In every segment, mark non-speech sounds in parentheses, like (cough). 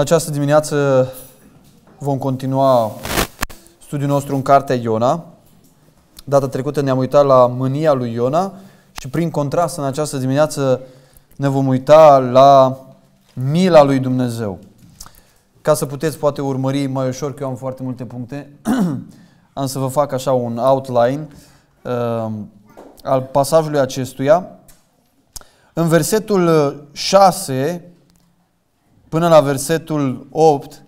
În această dimineață vom continua studiul nostru în cartea Iona. Data trecută ne-am uitat la mânia lui Iona și prin contrast în această dimineață ne vom uita la mila lui Dumnezeu. Ca să puteți poate urmări mai ușor, că eu am foarte multe puncte, (clears throat) am să vă fac așa un outline uh, al pasajului acestuia. În versetul 6 până la versetul 8,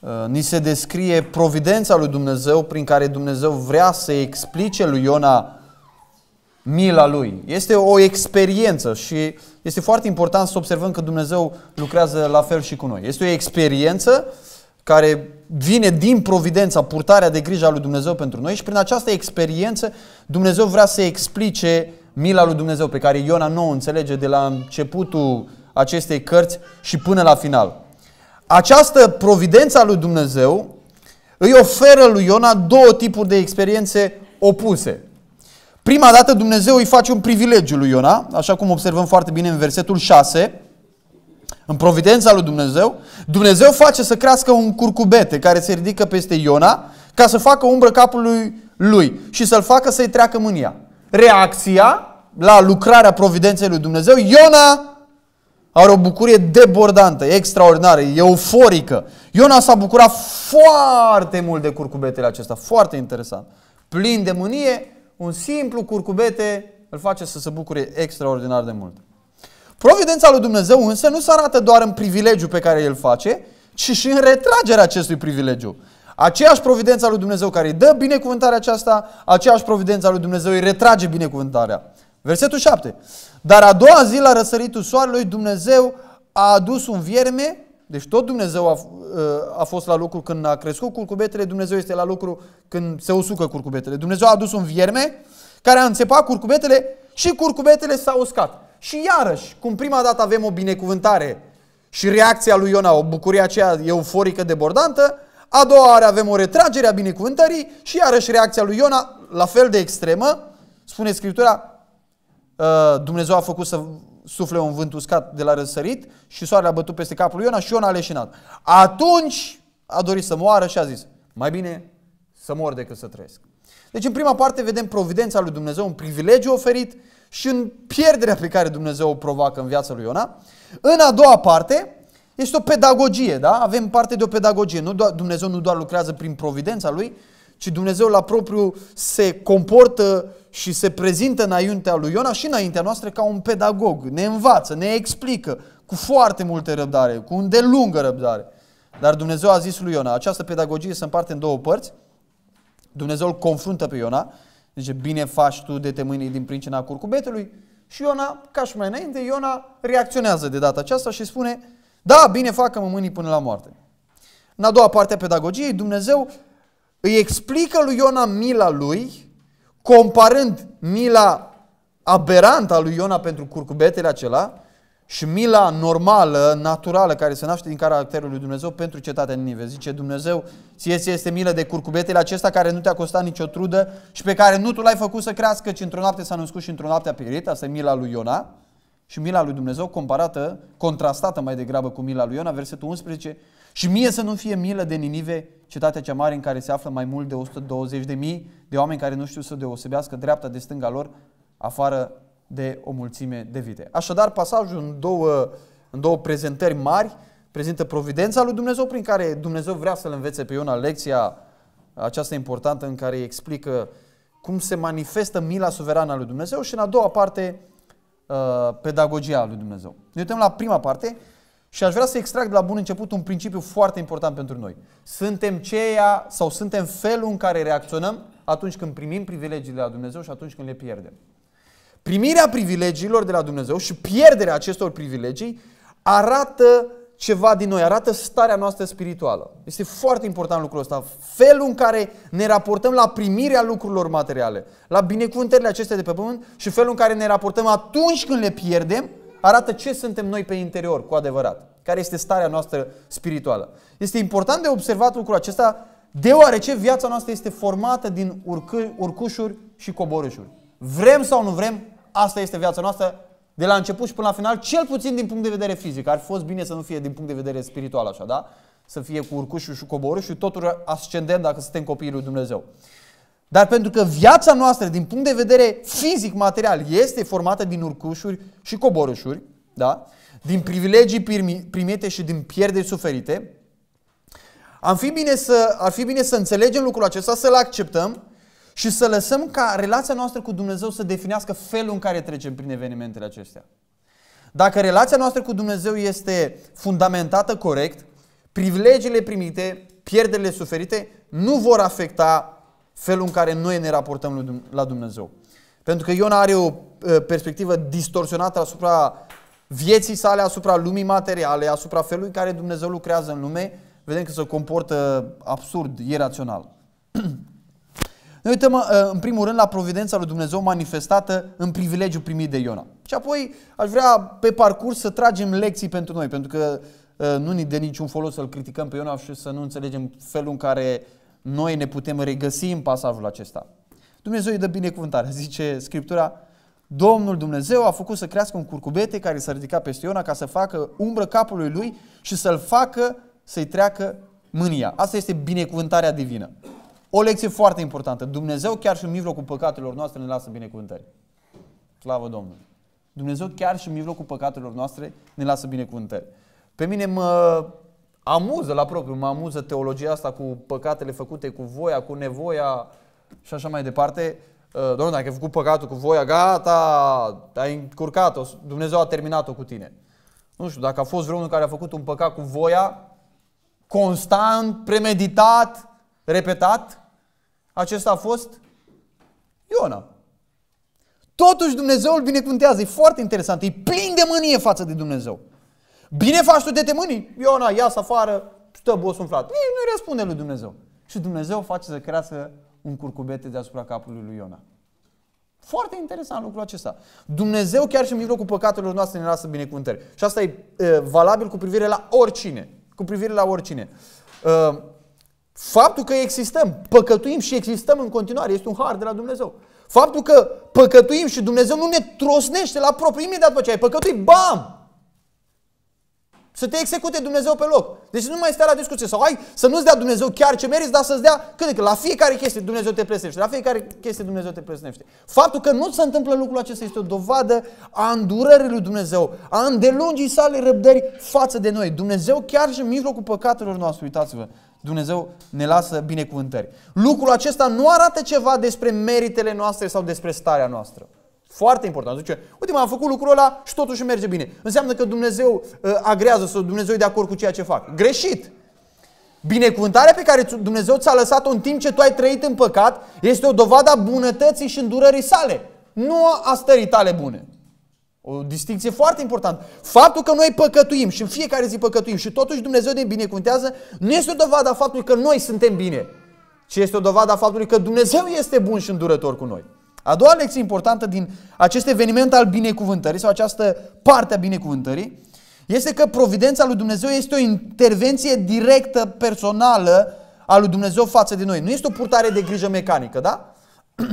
uh, ni se descrie providența lui Dumnezeu prin care Dumnezeu vrea să explice lui Iona mila lui. Este o experiență și este foarte important să observăm că Dumnezeu lucrează la fel și cu noi. Este o experiență care vine din providența, purtarea de grijă a lui Dumnezeu pentru noi și prin această experiență Dumnezeu vrea să explice mila lui Dumnezeu pe care Iona nu o înțelege de la începutul acestei cărți și până la final. Această providență a lui Dumnezeu îi oferă lui Iona două tipuri de experiențe opuse. Prima dată Dumnezeu îi face un privilegiu lui Iona, așa cum observăm foarte bine în versetul 6, în providența lui Dumnezeu, Dumnezeu face să crească un curcubete care se ridică peste Iona ca să facă umbră capului lui și să-l facă să-i treacă mânia. Reacția la lucrarea providenței lui Dumnezeu, Iona are o bucurie debordantă, extraordinară, euforică. Iona s-a bucurat foarte mult de curcubetele acesta, foarte interesant. Plin de mânie, un simplu curcubete îl face să se bucure extraordinar de mult. Providența lui Dumnezeu însă nu se arată doar în privilegiu pe care el face, ci și în retragerea acestui privilegiu. Aceeași providența lui Dumnezeu care îi dă binecuvântarea aceasta, aceeași providența lui Dumnezeu îi retrage binecuvântarea. Versetul 7. Dar a doua zi la răsăritul soarelui Dumnezeu a adus un vierme, deci tot Dumnezeu a, uh, a fost la lucru când a crescut curcubetele, Dumnezeu este la lucru când se usucă curcubetele. Dumnezeu a adus un vierme care a înțepat curcubetele și curcubetele s-au uscat. Și iarăși, cum prima dată avem o binecuvântare și reacția lui Iona, o bucurie aceea euforică debordantă, a doua oară avem o retragere a binecuvântării și iarăși reacția lui Iona, la fel de extremă, spune Scriptura, Uh, Dumnezeu a făcut să sufle un vânt uscat de la răsărit și soarele a bătut peste capul lui Iona și Iona a leșinat. Atunci a dorit să moară și a zis, mai bine să mor decât să trăiesc. Deci în prima parte vedem providența lui Dumnezeu, un privilegiu oferit și în pierderea pe care Dumnezeu o provoacă în viața lui Iona. În a doua parte este o pedagogie, da? Avem parte de o pedagogie. Nu doar, Dumnezeu nu doar lucrează prin providența lui, ci Dumnezeu la propriu se comportă și se prezintă înaintea lui Iona și înaintea noastră ca un pedagog. Ne învață, ne explică cu foarte multe răbdare, cu un lungă răbdare. Dar Dumnezeu a zis lui Iona, această pedagogie se împarte în două părți. Dumnezeu îl confruntă pe Iona, zice, bine faci tu de te mâini din pricina curcubetului. Și Iona, ca și mai înainte, Iona reacționează de data aceasta și spune, da, bine fac că mă mâni până la moarte. În a doua parte a pedagogiei, Dumnezeu îi explică lui Iona mila lui comparând mila aberantă a lui Iona pentru curcubetele acela și mila normală, naturală, care se naște din caracterul lui Dumnezeu pentru cetatea Ninive. Zice Dumnezeu, ție ți este milă de curcubetele acesta care nu te-a costat nicio trudă și pe care nu tu l-ai făcut să crească, ci într-o noapte s-a născut și într-o noapte a pierit. Asta e mila lui Iona. Și mila lui Dumnezeu comparată, contrastată mai degrabă cu mila lui Iona, versetul 11, și mie să nu fie milă de Ninive, cetatea cea mare în care se află mai mult de 120.000 de oameni care nu știu să deosebească dreapta de stânga lor, afară de o mulțime de vite. Așadar, pasajul în două, în două prezentări mari prezintă providența lui Dumnezeu, prin care Dumnezeu vrea să-l învețe pe Iona lecția aceasta importantă în care îi explică cum se manifestă mila suverană a lui Dumnezeu și în a doua parte, uh, pedagogia lui Dumnezeu. Ne uităm la prima parte, și aș vrea să extrag de la bun început un principiu foarte important pentru noi. Suntem ceea sau suntem felul în care reacționăm atunci când primim privilegiile de la Dumnezeu și atunci când le pierdem. Primirea privilegiilor de la Dumnezeu și pierderea acestor privilegii arată ceva din noi, arată starea noastră spirituală. Este foarte important lucrul ăsta. Felul în care ne raportăm la primirea lucrurilor materiale, la binecuvântările acestea de pe pământ și felul în care ne raportăm atunci când le pierdem, arată ce suntem noi pe interior cu adevărat, care este starea noastră spirituală. Este important de observat lucrul acesta deoarece viața noastră este formată din urcă, urcușuri și coborâșuri. Vrem sau nu vrem, asta este viața noastră de la început și până la final, cel puțin din punct de vedere fizic. Ar fi fost bine să nu fie din punct de vedere spiritual așa, da? Să fie cu urcușul și și totul ascendent dacă suntem copiii lui Dumnezeu. Dar pentru că viața noastră, din punct de vedere fizic, material, este formată din urcușuri și coborușuri, da? din privilegii primite și din pierderi suferite, am fi bine să, ar fi bine să înțelegem lucrul acesta, să-l acceptăm și să lăsăm ca relația noastră cu Dumnezeu să definească felul în care trecem prin evenimentele acestea. Dacă relația noastră cu Dumnezeu este fundamentată corect, privilegiile primite, pierderile suferite nu vor afecta felul în care noi ne raportăm la Dumnezeu. Pentru că Iona are o uh, perspectivă distorsionată asupra vieții sale, asupra lumii materiale, asupra felului în care Dumnezeu lucrează în lume, vedem că se comportă absurd, irațional. (clears throat) Noi uităm uh, în primul rând la providența lui Dumnezeu manifestată în privilegiu primit de Iona. Și apoi aș vrea pe parcurs să tragem lecții pentru noi, pentru că uh, nu ni de niciun folos să-l criticăm pe Iona și să nu înțelegem felul în care noi ne putem regăsi în pasajul acesta. Dumnezeu îi dă binecuvântare. (laughs) Zice Scriptura, Domnul Dumnezeu a făcut să crească un curcubete care s-a ridicat peste Iona ca să facă umbră capului lui și să-l facă să-i treacă mânia. Asta este binecuvântarea divină. O lecție foarte importantă. Dumnezeu chiar și în mijlocul păcatelor noastre ne lasă binecuvântări. Slavă Domnului! Dumnezeu chiar și în mijlocul păcatelor noastre ne lasă binecuvântări. Pe mine mă amuză la propriu, mă amuză teologia asta cu păcatele făcute, cu voia, cu nevoia și așa mai departe. Uh, Domnul, dacă ai făcut păcatul cu voia, gata, ai încurcat-o, Dumnezeu a terminat-o cu tine. Nu știu, dacă a fost vreunul care a făcut un păcat cu voia, constant, premeditat, repetat, acesta a fost Iona. Totuși Dumnezeu îl binecuvântează, e foarte interesant, e plin de mânie față de Dumnezeu. Bine faci tu de te mâni, Iona, să afară, stă bos umflat. Nici nu răspunde lui Dumnezeu. Și Dumnezeu face să crească un curcubete deasupra capului lui Iona. Foarte interesant lucrul acesta. Dumnezeu chiar și în mijlocul păcatelor noastre ne lasă binecuvântări. Și asta e, e valabil cu privire la oricine. Cu privire la oricine. E, faptul că existăm, păcătuim și existăm în continuare, este un har de la Dumnezeu. Faptul că păcătuim și Dumnezeu nu ne trosnește la propriu imediat după ce ai păcătuit, bam! Să te execute Dumnezeu pe loc. Deci nu mai stai la discuție. Sau ai să nu-ți dea Dumnezeu chiar ce meriți, dar să-ți dea cât de cât. La fiecare chestie Dumnezeu te presnește. La fiecare chestie Dumnezeu te presnește. Faptul că nu se întâmplă lucrul acesta este o dovadă a îndurării lui Dumnezeu, a îndelungii sale răbdări față de noi. Dumnezeu chiar și în mijlocul păcatelor noastre, uitați-vă, Dumnezeu ne lasă binecuvântări. Lucrul acesta nu arată ceva despre meritele noastre sau despre starea noastră. Foarte important. Zice, uite, m-am făcut lucrul ăla și totuși merge bine. Înseamnă că Dumnezeu uh, agrează sau Dumnezeu e de acord cu ceea ce fac. Greșit! Binecuvântarea pe care Dumnezeu ți-a lăsat-o în timp ce tu ai trăit în păcat este o dovadă a bunătății și îndurării sale, nu a stării tale bune. O distinție foarte importantă. Faptul că noi păcătuim și în fiecare zi păcătuim și totuși Dumnezeu ne binecuvântează nu este o dovadă a faptului că noi suntem bine, ci este o dovadă a faptului că Dumnezeu este bun și îndurător cu noi. A doua lecție importantă din acest eveniment al binecuvântării sau această parte a binecuvântării este că providența lui Dumnezeu este o intervenție directă, personală a lui Dumnezeu față de noi. Nu este o purtare de grijă mecanică, da? (clears throat)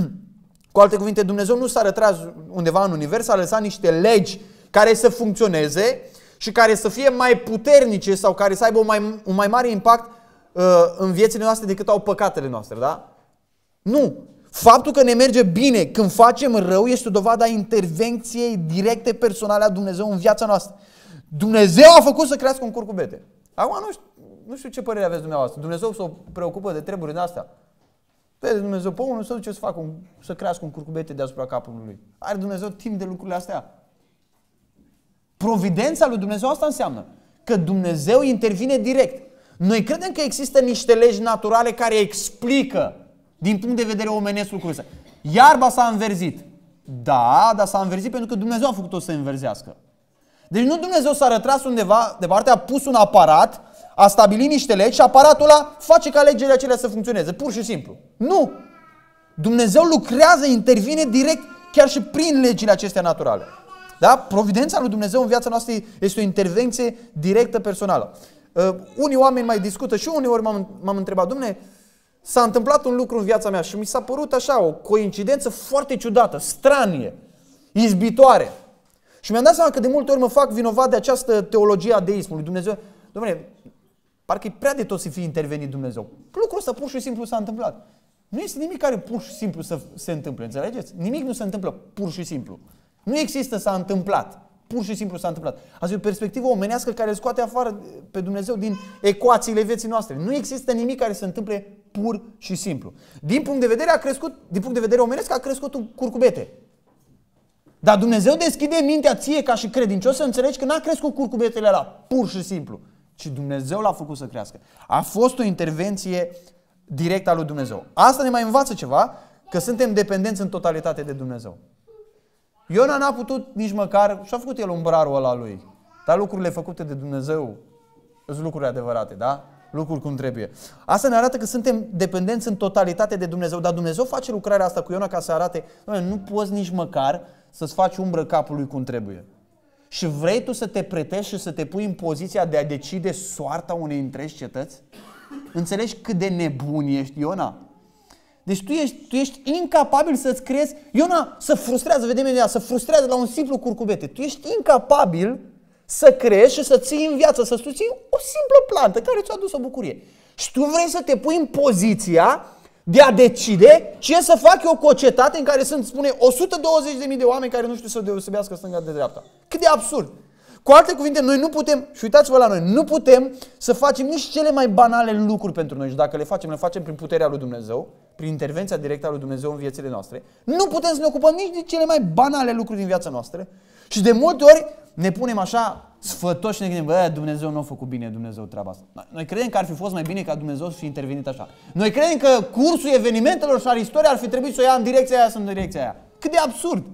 Cu alte cuvinte, Dumnezeu nu s-a retras undeva în univers, a lăsat niște legi care să funcționeze și care să fie mai puternice sau care să aibă un mai, un mai mare impact uh, în viețile noastre decât au păcatele noastre, da? Nu! Faptul că ne merge bine când facem rău este o dovadă a intervenției directe personale a Dumnezeu în viața noastră. Dumnezeu a făcut să crească un curcubete. Acum nu știu, nu știu ce părere aveți dumneavoastră. Dumnezeu se s-o preocupă de treburi din astea. Vede păi, Dumnezeu, pe nu se duce să, facă un, să crească un curcubete deasupra capului lui. Are Dumnezeu timp de lucrurile astea. Providența lui Dumnezeu asta înseamnă că Dumnezeu intervine direct. Noi credem că există niște legi naturale care explică din punct de vedere omenesc lucrul ăsta. Iarba s-a înverzit. Da, dar s-a înverzit pentru că Dumnezeu a făcut-o să înverzească. Deci nu Dumnezeu s-a retras undeva partea, a pus un aparat, a stabilit niște legi și aparatul ăla face ca legile acelea să funcționeze, pur și simplu. Nu! Dumnezeu lucrează, intervine direct chiar și prin legile acestea naturale. Da? Providența lui Dumnezeu în viața noastră este o intervenție directă personală. Uh, unii oameni mai discută și uneori m-am, m-am întrebat, Dumnezeu s-a întâmplat un lucru în viața mea și mi s-a părut așa o coincidență foarte ciudată, stranie, izbitoare. Și mi-am dat seama că de multe ori mă fac vinovat de această teologie a deismului. Dumnezeu, domnule, parcă e prea de tot să fie intervenit Dumnezeu. Lucrul ăsta pur și simplu s-a întâmplat. Nu este nimic care pur și simplu să se întâmple, înțelegeți? Nimic nu se întâmplă pur și simplu. Nu există s-a întâmplat. Pur și simplu s-a întâmplat. Asta e o perspectivă omenească care scoate afară pe Dumnezeu din ecuațiile vieții noastre. Nu există nimic care se întâmple pur și simplu. Din punct de vedere a crescut, din punct de vedere omenesc a crescut un curcubete. Dar Dumnezeu deschide mintea ție ca și credincios să înțelegi că n-a crescut curcubetele la pur și simplu, ci Dumnezeu l-a făcut să crească. A fost o intervenție directă a lui Dumnezeu. Asta ne mai învață ceva, că suntem dependenți în totalitate de Dumnezeu. Iona n-a putut nici măcar, și-a făcut el umbrarul ăla lui, dar lucrurile făcute de Dumnezeu sunt lucruri adevărate, da? lucruri cum trebuie. Asta ne arată că suntem dependenți în totalitate de Dumnezeu, dar Dumnezeu face lucrarea asta cu Iona ca să arate, nu poți nici măcar să-ți faci umbră capului cum trebuie. Și vrei tu să te pretești și să te pui în poziția de a decide soarta unei întregi cetăți? Înțelegi cât de nebun ești, Iona? Deci tu ești, tu ești incapabil să-ți creezi... Iona se frustrează, vedem ea, se frustrează la un simplu curcubete. Tu ești incapabil să crești și să ții în viață, să susții o simplă plantă care ți-a adus o bucurie. Și tu vrei să te pui în poziția de a decide ce să fac eu cu o cetate în care sunt, spune, 120.000 de oameni care nu știu să deosebească stânga de dreapta. Cât de absurd! Cu alte cuvinte, noi nu putem, și uitați-vă la noi, nu putem să facem nici cele mai banale lucruri pentru noi. Și dacă le facem, le facem prin puterea lui Dumnezeu, prin intervenția directă a lui Dumnezeu în viețile noastre. Nu putem să ne ocupăm nici de cele mai banale lucruri din viața noastră. Și de multe ori ne punem așa sfătoși și ne gândim, bă, Dumnezeu nu a făcut bine Dumnezeu treaba asta. Noi credem că ar fi fost mai bine ca Dumnezeu să fi intervenit așa. Noi credem că cursul evenimentelor și al istoriei ar fi trebuit să o ia în direcția aia sau în direcția aia. Cât de absurd!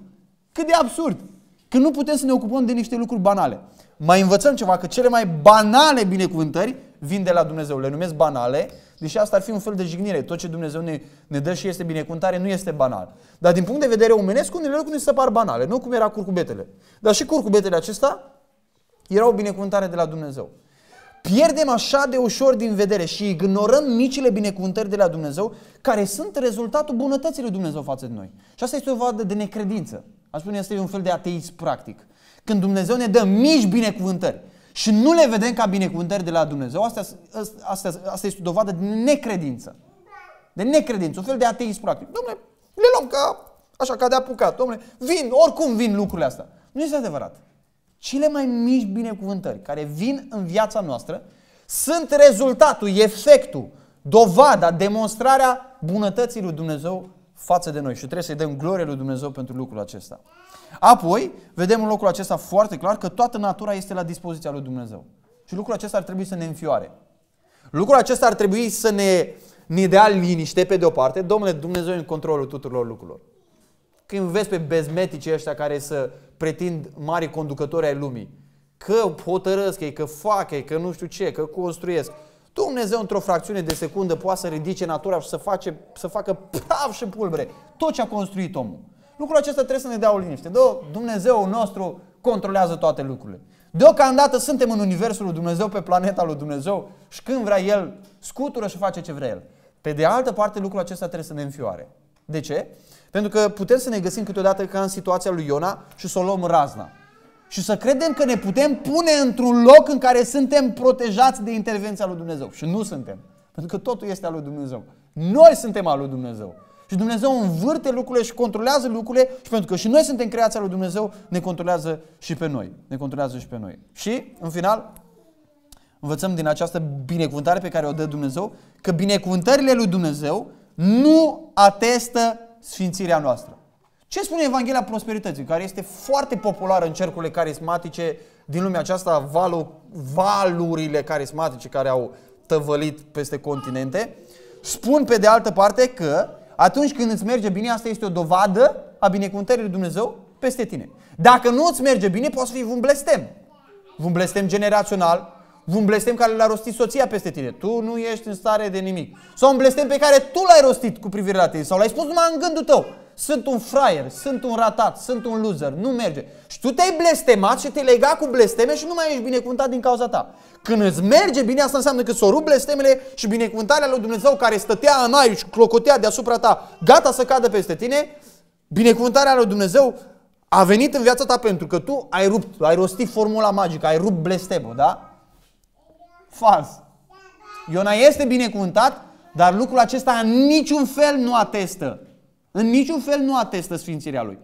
Cât de absurd! Că nu putem să ne ocupăm de niște lucruri banale. Mai învățăm ceva, că cele mai banale binecuvântări vin de la Dumnezeu. Le numesc banale Deși asta ar fi un fel de jignire. Tot ce Dumnezeu ne, ne dă și este binecuvântare nu este banal. Dar din punct de vedere omenesc, unele lucruri se par banale. Nu cum era curcubetele. Dar și curcubetele acesta era o binecuvântare de la Dumnezeu. Pierdem așa de ușor din vedere și ignorăm micile binecuvântări de la Dumnezeu care sunt rezultatul bunătății lui Dumnezeu față de noi. Și asta este o vadă de necredință. Aș spune, este un fel de ateism practic. Când Dumnezeu ne dă mici binecuvântări, și nu le vedem ca binecuvântări de la Dumnezeu, asta, asta, asta este o dovadă de necredință. De necredință, un fel de ateism practic. Domnule, le luăm ca așa, ca de apucat. Domnule, vin, oricum vin lucrurile astea. Nu este adevărat. Cele mai mici binecuvântări care vin în viața noastră sunt rezultatul, efectul, dovada, demonstrarea bunătății lui Dumnezeu față de noi și trebuie să-i dăm glorie lui Dumnezeu pentru lucrul acesta. Apoi, vedem în locul acesta foarte clar că toată natura este la dispoziția lui Dumnezeu. Și lucrul acesta ar trebui să ne înfioare. Lucrul acesta ar trebui să ne, ne dea liniște pe de o parte. Domnule, Dumnezeu e în controlul tuturor lucrurilor. Când vezi pe bezmetici ăștia care să pretind mari conducători ai lumii, că hotărăsc ei, că fac ei, că nu știu ce, că construiesc, Dumnezeu într-o fracțiune de secundă poate să ridice natura și să, face, să facă praf și pulbere tot ce a construit omul. Lucrul acesta trebuie să ne dea o liniște. Dă, Dumnezeu nostru controlează toate lucrurile. Deocamdată suntem în Universul lui Dumnezeu, pe planeta lui Dumnezeu și când vrea El, scutură și face ce vrea El. Pe de altă parte, lucrul acesta trebuie să ne înfioare. De ce? Pentru că putem să ne găsim câteodată ca în situația lui Iona și să o luăm razna și să credem că ne putem pune într-un loc în care suntem protejați de intervenția lui Dumnezeu. Și nu suntem. Pentru că totul este al lui Dumnezeu. Noi suntem al lui Dumnezeu. Și Dumnezeu învârte lucrurile și controlează lucrurile și pentru că și noi suntem creația lui Dumnezeu, ne controlează și pe noi. Ne controlează și pe noi. Și, în final, învățăm din această binecuvântare pe care o dă Dumnezeu că binecuvântările lui Dumnezeu nu atestă sfințirea noastră. Ce spune Evanghelia Prosperității, care este foarte populară în cercurile carismatice din lumea aceasta, valu, valurile carismatice care au tăvălit peste continente? Spun pe de altă parte că atunci când îți merge bine, asta este o dovadă a binecuvântării lui Dumnezeu peste tine. Dacă nu îți merge bine, poți fi un blestem. Un blestem generațional, un blestem care l-a rostit soția peste tine. Tu nu ești în stare de nimic. Sau un blestem pe care tu l-ai rostit cu privire la tine sau l-ai spus numai în gândul tău sunt un fraier, sunt un ratat, sunt un loser, nu merge. Și tu te-ai blestemat și te-ai legat cu blesteme și nu mai ești binecuvântat din cauza ta. Când îți merge bine, asta înseamnă că s-o rup blestemele și binecuvântarea lui Dumnezeu care stătea în aici și clocotea deasupra ta, gata să cadă peste tine, binecuvântarea lui Dumnezeu a venit în viața ta pentru că tu ai rupt, ai rostit formula magică, ai rupt blestemul, da? Fals. Iona este binecuvântat, dar lucrul acesta în niciun fel nu atestă în niciun fel nu atestă sfințirea lui.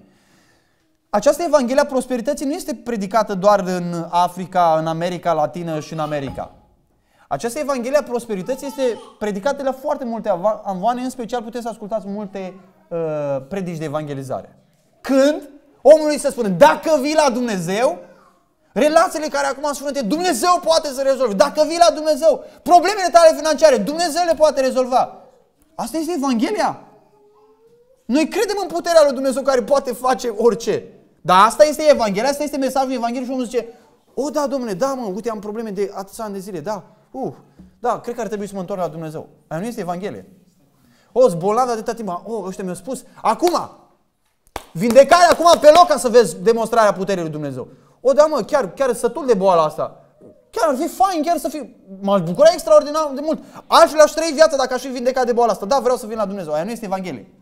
Această Evanghelie a prosperității nu este predicată doar în Africa, în America Latină și în America. Această Evanghelie a prosperității este predicată la foarte multe anvoane, în special puteți să ascultați multe uh, predici de evangelizare. Când omului se spune: dacă vii la Dumnezeu, relațiile care acum sunt între Dumnezeu poate să rezolve. Dacă vii la Dumnezeu, problemele tale financiare, Dumnezeu le poate rezolva. Asta este Evanghelia. Noi credem în puterea lui Dumnezeu care poate face orice. Dar asta este Evanghelia, asta este mesajul Evangheliei și omul zice, o, da, domnule, da, mă, uite, am probleme de atâția ani de zile, da, uh, da, cred că ar trebui să mă întorc la Dumnezeu. Aia nu este Evanghelie. O, zbolat de timp, o, ăștia mi-au spus, acum, vindecare acum pe loc ca să vezi demonstrarea puterii lui Dumnezeu. O, da, mă, chiar, chiar sătul de boala asta. Chiar ar fi fain, chiar să fi. M-aș bucura extraordinar de mult. Aș le-aș trăi viața dacă aș fi vindecat de boala asta. Da, vreau să vin la Dumnezeu. Aia nu este Evanghelie.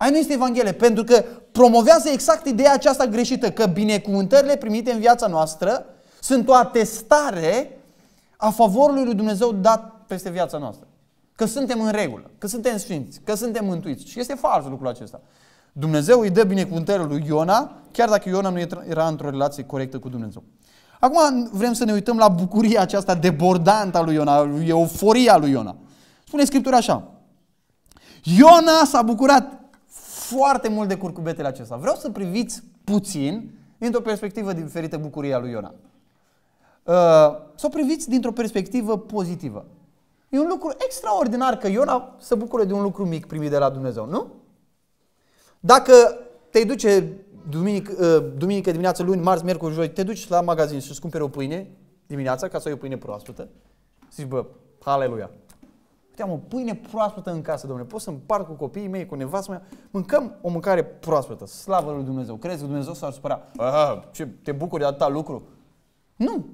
Aia nu este Evanghelie, pentru că promovează exact ideea aceasta greșită, că binecuvântările primite în viața noastră sunt o atestare a favorului lui Dumnezeu dat peste viața noastră. Că suntem în regulă, că suntem sfinți, că suntem mântuiți. Și este fals lucrul acesta. Dumnezeu îi dă binecuvântările lui Iona, chiar dacă Iona nu era într-o relație corectă cu Dumnezeu. Acum vrem să ne uităm la bucuria aceasta debordantă a lui Iona, euforia lui Iona. Spune Scriptura așa. Iona s-a bucurat foarte mult de curcubetele acesta. Vreau să priviți puțin dintr-o perspectivă diferită bucuria lui Iona. Uh, să o priviți dintr-o perspectivă pozitivă. E un lucru extraordinar că Iona se bucură de un lucru mic primit de la Dumnezeu, nu? Dacă te duce duminică, uh, duminică dimineață, luni, marți, miercuri, joi, te duci la magazin și îți cumperi o pâine dimineața ca să ai o pâine proaspătă, zici, bă, haleluia, am o pâine proaspătă în casă, domnule. Pot să împart cu copiii mei, cu nevastă mea. Mâncăm o mâncare proaspătă. Slavă lui Dumnezeu. Crezi că Dumnezeu s-ar supăra? Ah, ce, te bucuri de atâta lucru? Nu.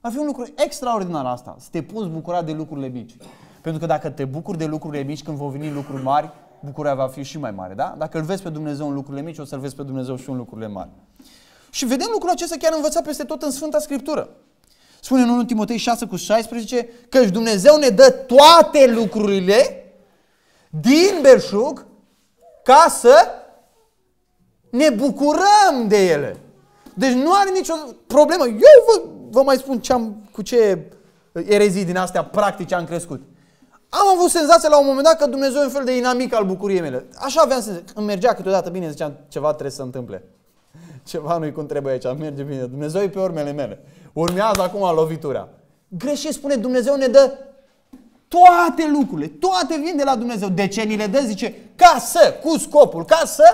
Ar fi un lucru extraordinar asta. Să te poți bucura de lucrurile mici. Pentru că dacă te bucuri de lucrurile mici, când vor veni lucruri mari, bucuria va fi și mai mare, da? Dacă îl vezi pe Dumnezeu în lucrurile mici, o să-l vezi pe Dumnezeu și în lucrurile mari. Și vedem lucrul acesta chiar învățat peste tot în Sfânta Scriptură. Spune în 1 Timotei 6 cu 16 că Dumnezeu ne dă toate lucrurile din belșug ca să ne bucurăm de ele. Deci nu are nicio problemă. Eu vă, vă mai spun ce am, cu ce erezii din astea practice am crescut. Am avut senzația la un moment dat că Dumnezeu e un fel de inamic al bucuriei mele. Așa aveam senzația. Îmi mergea câteodată bine, ziceam, ceva trebuie să întâmple. (laughs) Ceva nu-i cum trebuie aici, merge bine. Dumnezeu e pe urmele mele. Urmează acum lovitura. Greșit spune Dumnezeu ne dă toate lucrurile, toate vin de la Dumnezeu. De ce ni le dă? Zice, ca să, cu scopul, ca să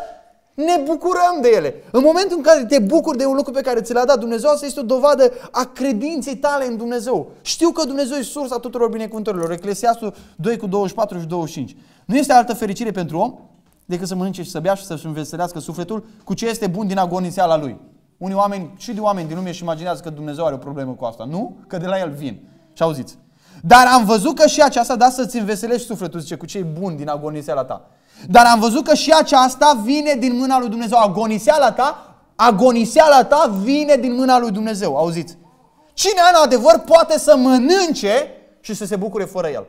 ne bucurăm de ele. În momentul în care te bucuri de un lucru pe care ți l-a dat Dumnezeu, asta este o dovadă a credinței tale în Dumnezeu. Știu că Dumnezeu e sursa tuturor binecuvântărilor. Eclesiastul 2 cu 24 și 25. Nu este altă fericire pentru om decât să mănânce și să bea și să-și înveselească sufletul cu ce este bun din la lui. Unii oameni, și de oameni din lume și imaginează că Dumnezeu are o problemă cu asta. Nu? Că de la El vin. Și auziți. Dar am văzut că și aceasta, da, să-ți înveselești sufletul, zice, cu cei buni din agoniseala ta. Dar am văzut că și aceasta vine din mâna lui Dumnezeu. Agoniseala ta, agoniseala ta vine din mâna lui Dumnezeu. Auziți. Cine în adevăr poate să mănânce și să se bucure fără el?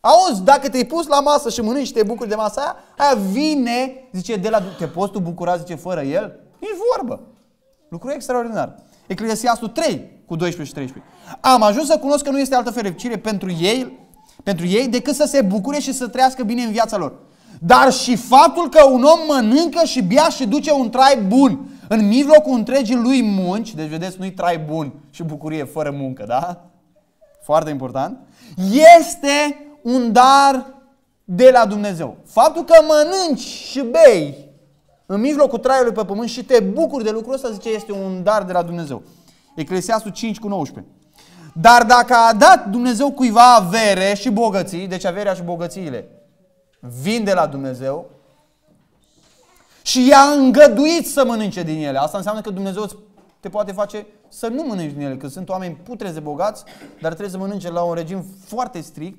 Auzi, dacă te-ai pus la masă și mănânci și te bucuri de masa aia, aia vine, zice, de la... Te poți tu bucura, zice, fără el? E vorbă. Lucru extraordinar. Eclesiastul 3 cu 12 și 13. Am ajuns să cunosc că nu este altă fericire pentru ei, pentru ei decât să se bucure și să trăiască bine în viața lor. Dar și faptul că un om mănâncă și bea și duce un trai bun în mijlocul întregii lui munci, deci vedeți, nu-i trai bun și bucurie fără muncă, da? Foarte important. Este un dar de la Dumnezeu. Faptul că mănânci și bei în mijlocul traiului pe pământ și te bucuri de lucrul ăsta, zice, este un dar de la Dumnezeu. Eclesiastul 5 cu 19. Dar dacă a dat Dumnezeu cuiva avere și bogății, deci averea și bogățiile, vin de la Dumnezeu și i-a îngăduit să mănânce din ele. Asta înseamnă că Dumnezeu te poate face să nu mănânci din ele, că sunt oameni putreze bogați, dar trebuie să mănânce la un regim foarte strict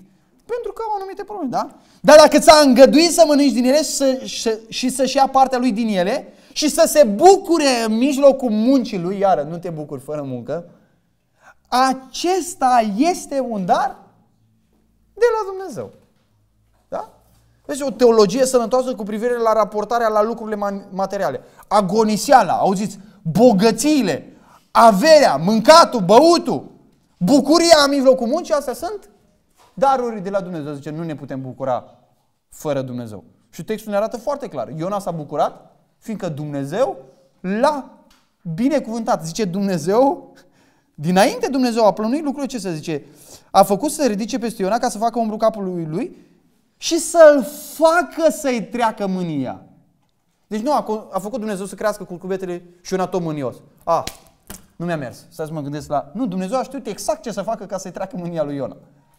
pentru că au anumite probleme, da? Dar dacă ți-a îngăduit să mănânci din ele și, să, și, să-și ia partea lui din ele și să se bucure în mijlocul muncii lui, iară, nu te bucuri fără muncă, acesta este un dar de la Dumnezeu. Da? Vezi deci o teologie sănătoasă cu privire la raportarea la lucrurile materiale. Agoniseala, auziți, bogățiile, averea, mâncatul, băutul, bucuria în mijlocul muncii, astea sunt daruri de la Dumnezeu. Zice, nu ne putem bucura fără Dumnezeu. Și textul ne arată foarte clar. Iona s-a bucurat, fiindcă Dumnezeu l-a binecuvântat. Zice Dumnezeu, dinainte Dumnezeu a plănuit lucrurile ce se zice, a făcut să se ridice peste Iona ca să facă umbru capului lui și să-l facă să-i treacă mânia. Deci nu, a, a făcut Dumnezeu să crească curcubetele și Iona tot mânios. A, nu mi-a mers. Stai să mă gândesc la... Nu, Dumnezeu a știut exact ce să facă ca să-i treacă mânia lui Iona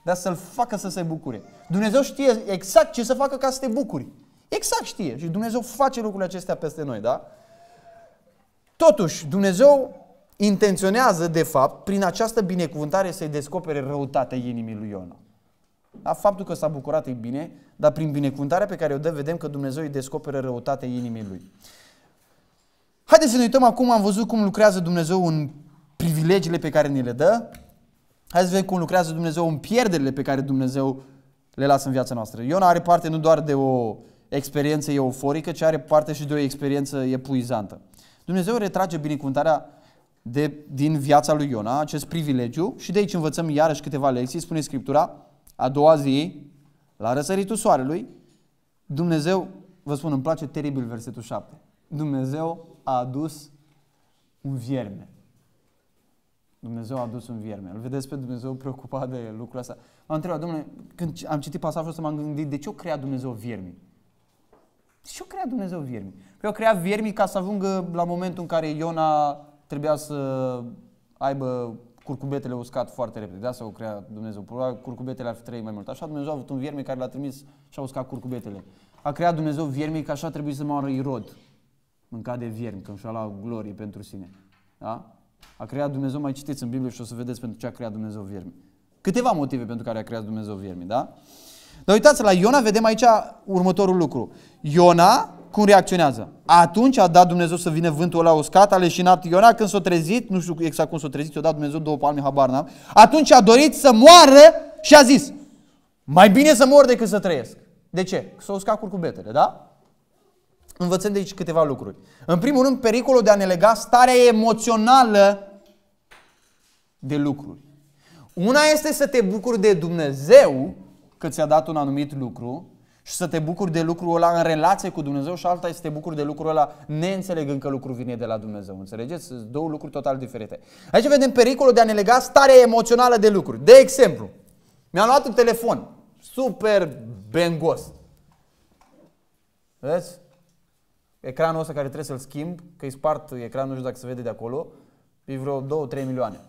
dar să-l facă să se bucure. Dumnezeu știe exact ce să facă ca să te bucuri. Exact știe. Și Dumnezeu face lucrurile acestea peste noi, da? Totuși, Dumnezeu intenționează, de fapt, prin această binecuvântare să-i descopere răutatea inimii lui Iona. Da? Faptul că s-a bucurat e bine, dar prin binecuvântarea pe care o dă, vedem că Dumnezeu îi descoperă răutatea inimii lui. Haideți să ne uităm acum, am văzut cum lucrează Dumnezeu în privilegiile pe care ni le dă, Hai să vedem cum lucrează Dumnezeu în pierderile pe care Dumnezeu le lasă în viața noastră. Iona are parte nu doar de o experiență euforică, ci are parte și de o experiență epuizantă. Dumnezeu retrage binecuvântarea de, din viața lui Iona, acest privilegiu, și de aici învățăm iarăși câteva lecții, spune Scriptura, a doua zi, la răsăritul soarelui, Dumnezeu, vă spun, îmi place teribil versetul 7, Dumnezeu a adus un vierme. Dumnezeu a adus un vierme. Îl vedeți pe Dumnezeu preocupat de lucrul ăsta. M-am întrebat, domnule, când am citit pasajul ăsta, m-am gândit, de ce o crea Dumnezeu viermi? De ce o crea Dumnezeu viermi? Păi o crea viermi ca să ajungă la momentul în care Iona trebuia să aibă curcubetele uscat foarte repede. De asta o crea Dumnezeu. Probabil curcubetele ar fi trăit mai mult. Așa Dumnezeu a avut un vierme care l-a trimis și a uscat curcubetele. A creat Dumnezeu viermi că așa trebuie să moară Irod. Mânca de viermi, când și-a luat glorie pentru sine. Da? A creat Dumnezeu, mai citiți în Biblie și o să vedeți pentru ce a creat Dumnezeu viermi. Câteva motive pentru care a creat Dumnezeu viermi, da? Dar uitați, la Iona vedem aici următorul lucru. Iona, cum reacționează? Atunci a dat Dumnezeu să vină vântul la uscat, a leșinat Iona, când s-a trezit, nu știu exact cum s-a trezit, i-a dat Dumnezeu două palme, habar n-am, atunci a dorit să moară și a zis, mai bine să mor decât să trăiesc. De ce? s-a uscat curcubetele, da? Învățăm de aici câteva lucruri. În primul rând, pericolul de a ne lega starea emoțională de lucruri. Una este să te bucuri de Dumnezeu că ți-a dat un anumit lucru și să te bucuri de lucrul ăla în relație cu Dumnezeu și alta este să te bucuri de lucrul ăla neînțelegând că lucrul vine de la Dumnezeu. Înțelegeți? Sunt două lucruri total diferite. Aici vedem pericolul de a ne lega starea emoțională de lucruri. De exemplu, mi-am luat un telefon super bengos. Vezi? ecranul ăsta care trebuie să-l schimb, că îi spart ecranul, nu știu dacă se vede de acolo, e vreo 2-3 milioane.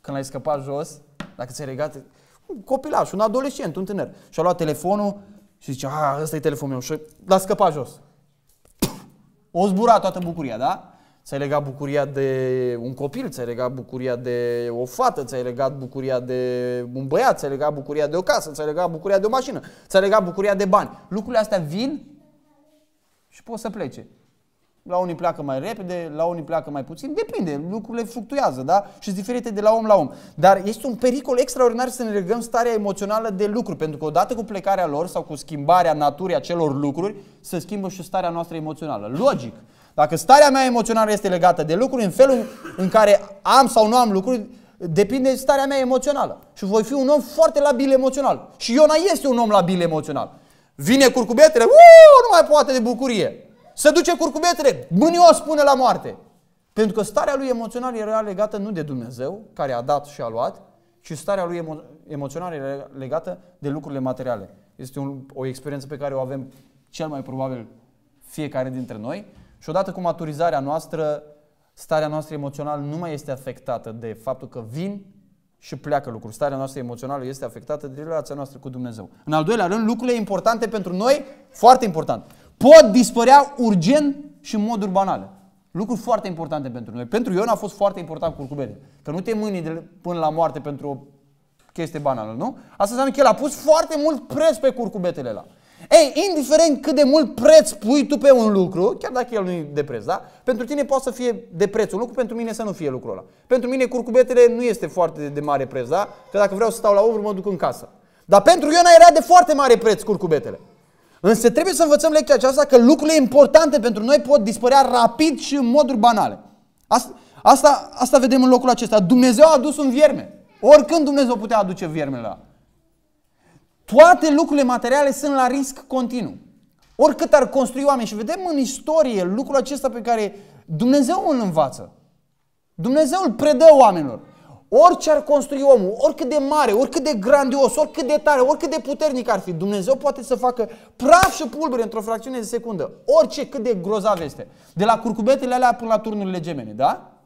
Când l-ai scăpat jos, dacă ți-ai regat, un copilaș, un adolescent, un tânăr, și-a luat telefonul și zice, a, ah, ăsta e telefonul meu, și l-a scăpat jos. O zbura toată bucuria, da? Ți-ai legat bucuria de un copil, ți-ai legat bucuria de o fată, ți-ai legat bucuria de un băiat, ți-ai legat bucuria de o casă, ți-ai legat bucuria de o mașină, ți-ai legat bucuria de bani. Lucrurile astea vin și poți să plece. La unii pleacă mai repede, la unii pleacă mai puțin, depinde, lucrurile fluctuează, da? Și sunt diferite de la om la om. Dar este un pericol extraordinar să ne legăm starea emoțională de lucru, pentru că odată cu plecarea lor sau cu schimbarea naturii acelor lucruri, se schimbă și starea noastră emoțională. Logic. Dacă starea mea emoțională este legată de lucruri, în felul în care am sau nu am lucruri, depinde de starea mea emoțională. Și voi fi un om foarte labil emoțional. Și Iona este un om labil emoțional. Vine curcubetele, uuu, nu mai poate de bucurie. Se duce curcubetele, mânios spune la moarte. Pentru că starea lui emoțională era legată nu de Dumnezeu, care a dat și a luat, ci starea lui emo- emoțională era legată de lucrurile materiale. Este un, o experiență pe care o avem cel mai probabil fiecare dintre noi și odată cu maturizarea noastră, starea noastră emoțională nu mai este afectată de faptul că vin și pleacă lucrul. Starea noastră emoțională este afectată de relația noastră cu Dumnezeu. În al doilea rând, lucrurile importante pentru noi, foarte important, pot dispărea urgent și în moduri banale. Lucruri foarte importante pentru noi. Pentru Ion a fost foarte important curcubele. Că nu te mâni de, până la moarte pentru o chestie banală, nu? Asta înseamnă că el a pus foarte mult preț pe curcubetele la. Ei, indiferent cât de mult preț pui tu pe un lucru, chiar dacă el nu e de preț, da? Pentru tine poate să fie de preț un lucru, pentru mine să nu fie lucrul ăla. Pentru mine curcubetele nu este foarte de mare preț, da? Că dacă vreau să stau la ovru, mă duc în casă. Dar pentru Iona era de foarte mare preț curcubetele. Însă trebuie să învățăm lecția aceasta că lucrurile importante pentru noi pot dispărea rapid și în moduri banale. Asta, asta, asta vedem în locul acesta. Dumnezeu a adus un vierme. Oricând Dumnezeu putea aduce viermele la toate lucrurile materiale sunt la risc continuu. Oricât ar construi oameni și vedem în istorie lucrul acesta pe care Dumnezeu îl învață. Dumnezeu îl predă oamenilor. Orice ar construi omul, oricât de mare, oricât de grandios, oricât de tare, oricât de puternic ar fi, Dumnezeu poate să facă praf și pulbere într-o fracțiune de secundă. Orice cât de grozav este. De la curcubetele alea până la turnurile gemene, da?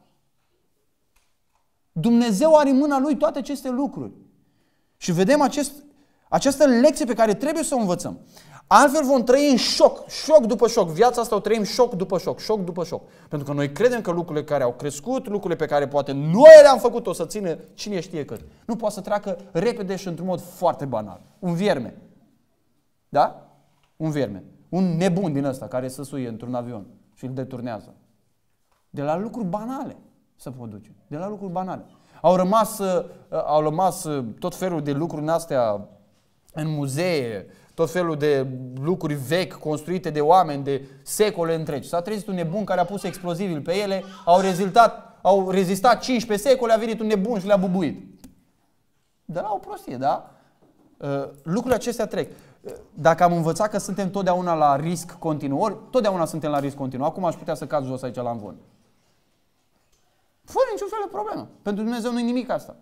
Dumnezeu are în mâna lui toate aceste lucruri. Și vedem acest această lecție pe care trebuie să o învățăm. Altfel vom trăi în șoc, șoc după șoc. Viața asta o trăim șoc după șoc, șoc după șoc. Pentru că noi credem că lucrurile care au crescut, lucrurile pe care poate noi le-am făcut, o să țină cine știe cât. Nu poate să treacă repede și într-un mod foarte banal. Un vierme. Da? Un vierme. Un nebun din ăsta care să suie într-un avion și îl deturnează. De la lucruri banale se produce. De la lucruri banale. Au rămas, uh, au rămas uh, tot felul de lucruri în astea în muzee, tot felul de lucruri vechi construite de oameni de secole întregi. S-a trezit un nebun care a pus explozibil pe ele, au, rezultat, au rezistat 15 secole, a venit un nebun și le-a bubuit. Dar la o prostie, da? Uh, lucrurile acestea trec. Uh, dacă am învățat că suntem totdeauna la risc continuu, ori totdeauna suntem la risc continuu, acum aș putea să cad jos aici la învon. Fără niciun fel de problemă. Pentru Dumnezeu nu i nimic asta.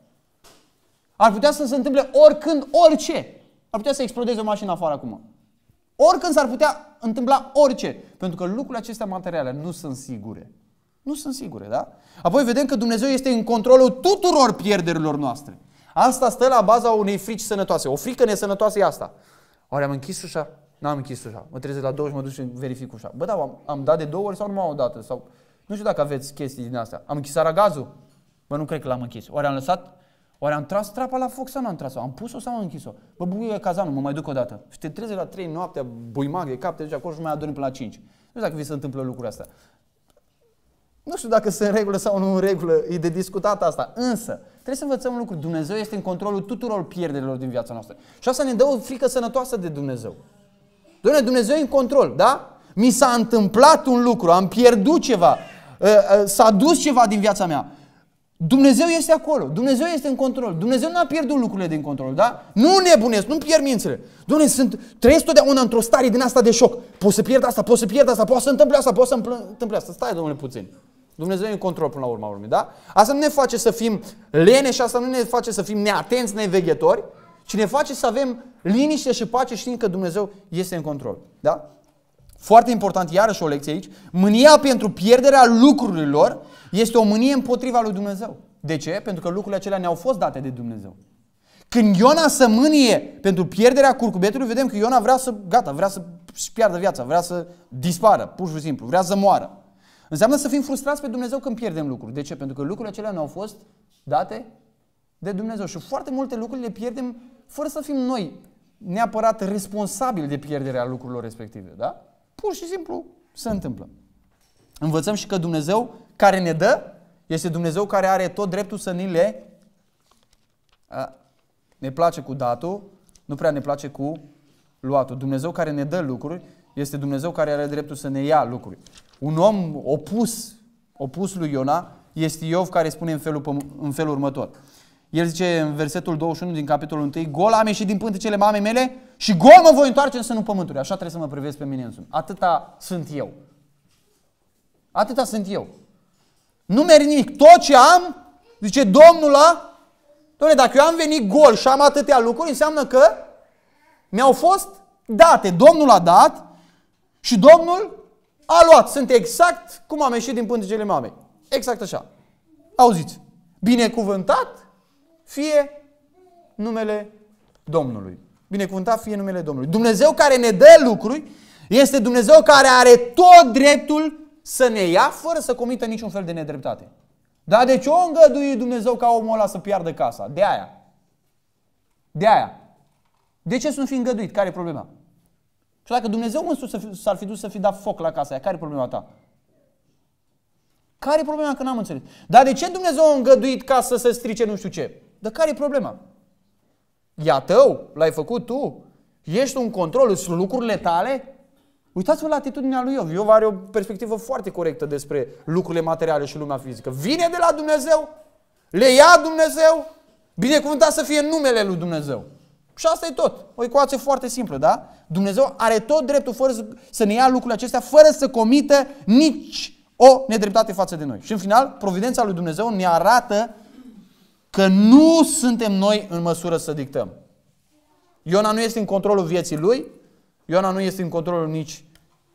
Ar putea să se întâmple oricând, orice ar putea să explodeze o mașină afară acum. Oricând s-ar putea întâmpla orice, pentru că lucrurile acestea materiale nu sunt sigure. Nu sunt sigure, da? Apoi vedem că Dumnezeu este în controlul tuturor pierderilor noastre. Asta stă la baza unei frici sănătoase. O frică nesănătoasă e asta. Oare am închis ușa? N-am închis ușa. Mă trezesc la două și mă duc și verific ușa. Bă, da, am, am dat de două ori sau numai o dată? Sau... Nu știu dacă aveți chestii din astea. Am închis aragazul? Bă, nu cred că l-am închis. Oare am lăsat Oare am tras trapa la foc sau nu am tras-o? Am pus-o sau am închis-o? Bă, e cazanul, mă mai duc o dată. Și te trezi la 3 noaptea, buimac de cap, te duci acolo și mai adormi până la 5. Nu știu dacă vi se întâmplă lucrurile asta. Nu știu dacă sunt în regulă sau nu în regulă, e de discutat asta. Însă, trebuie să învățăm un lucru. Dumnezeu este în controlul tuturor pierderilor din viața noastră. Și asta ne dă o frică sănătoasă de Dumnezeu. Doamne, Dumnezeu e în control, da? Mi s-a întâmplat un lucru, am pierdut ceva, ă, ă, s-a dus ceva din viața mea. Dumnezeu este acolo, Dumnezeu este în control, Dumnezeu nu a pierdut lucrurile din control, da? Nu nebunesc, nu pierd mințele. Dumnezeu, sunt, trăiesc totdeauna într-o stare din asta de șoc. Poți să pierd asta, poți să pierd asta, poți să întâmple asta, poți să întâmple asta. Stai, domnule, puțin. Dumnezeu e în control până la urma urmei, da? Asta nu ne face să fim lene și asta nu ne face să fim neatenți, neveghetori, ci ne face să avem liniște și pace știind că Dumnezeu este în control, da? Foarte important, iarăși o lecție aici, mânia pentru pierderea lucrurilor este o mânie împotriva lui Dumnezeu. De ce? Pentru că lucrurile acelea ne-au fost date de Dumnezeu. Când Iona să mânie pentru pierderea curcubetului, vedem că Iona vrea să, gata, vrea să-și piardă viața, vrea să dispară, pur și simplu, vrea să moară. Înseamnă să fim frustrați pe Dumnezeu când pierdem lucruri. De ce? Pentru că lucrurile acelea ne-au fost date de Dumnezeu. Și foarte multe lucruri le pierdem fără să fim noi neapărat responsabili de pierderea lucrurilor respective. Da? Pur și simplu se întâmplă. Învățăm și că Dumnezeu care ne dă, este Dumnezeu care are tot dreptul să ni le... A, ne place cu datul, nu prea ne place cu luatul. Dumnezeu care ne dă lucruri este Dumnezeu care are dreptul să ne ia lucruri. Un om opus, opus lui Iona, este Iov care spune în felul, în felul următor. El zice în versetul 21 din capitolul 1, gol am ieșit din pântecele mamei mele și gol mă voi întoarce în sânul pământului. Așa trebuie să mă privesc pe mine însumi. Atâta sunt eu. Atâta sunt eu. Nu merg nimic. Tot ce am, zice Domnul la. Domnule, dacă eu am venit gol și am atâtea lucruri, înseamnă că mi-au fost date. Domnul a dat și Domnul a luat. Sunt exact cum am ieșit din pântecele mamei. Exact așa. Auziți. Binecuvântat fie numele Domnului. Binecuvântat fie numele Domnului. Dumnezeu care ne dă lucruri este Dumnezeu care are tot dreptul să ne ia fără să comită niciun fel de nedreptate. Dar de ce o îngăduie Dumnezeu ca omul ăla să piardă casa? De aia. De aia. De ce nu fi îngăduit? Care e problema? Și dacă Dumnezeu însuși s-ar fi dus să fi dat foc la casa aia, care e problema ta? Care e problema că n-am înțeles? Dar de ce Dumnezeu a îngăduit ca să se strice nu știu ce? Dar care e problema? Ia tău? L-ai făcut tu? Ești un control? Sunt lucrurile tale? Uitați-vă la atitudinea lui Iov. Iov are o perspectivă foarte corectă despre lucrurile materiale și lumea fizică. Vine de la Dumnezeu, le ia Dumnezeu, binecuvântat să fie numele lui Dumnezeu. Și asta e tot. O ecuație foarte simplă, da? Dumnezeu are tot dreptul fără să ne ia lucrurile acestea, fără să comită nici o nedreptate față de noi. Și în final, providența lui Dumnezeu ne arată că nu suntem noi în măsură să dictăm. Iona nu este în controlul vieții lui, Iona nu este în controlul nici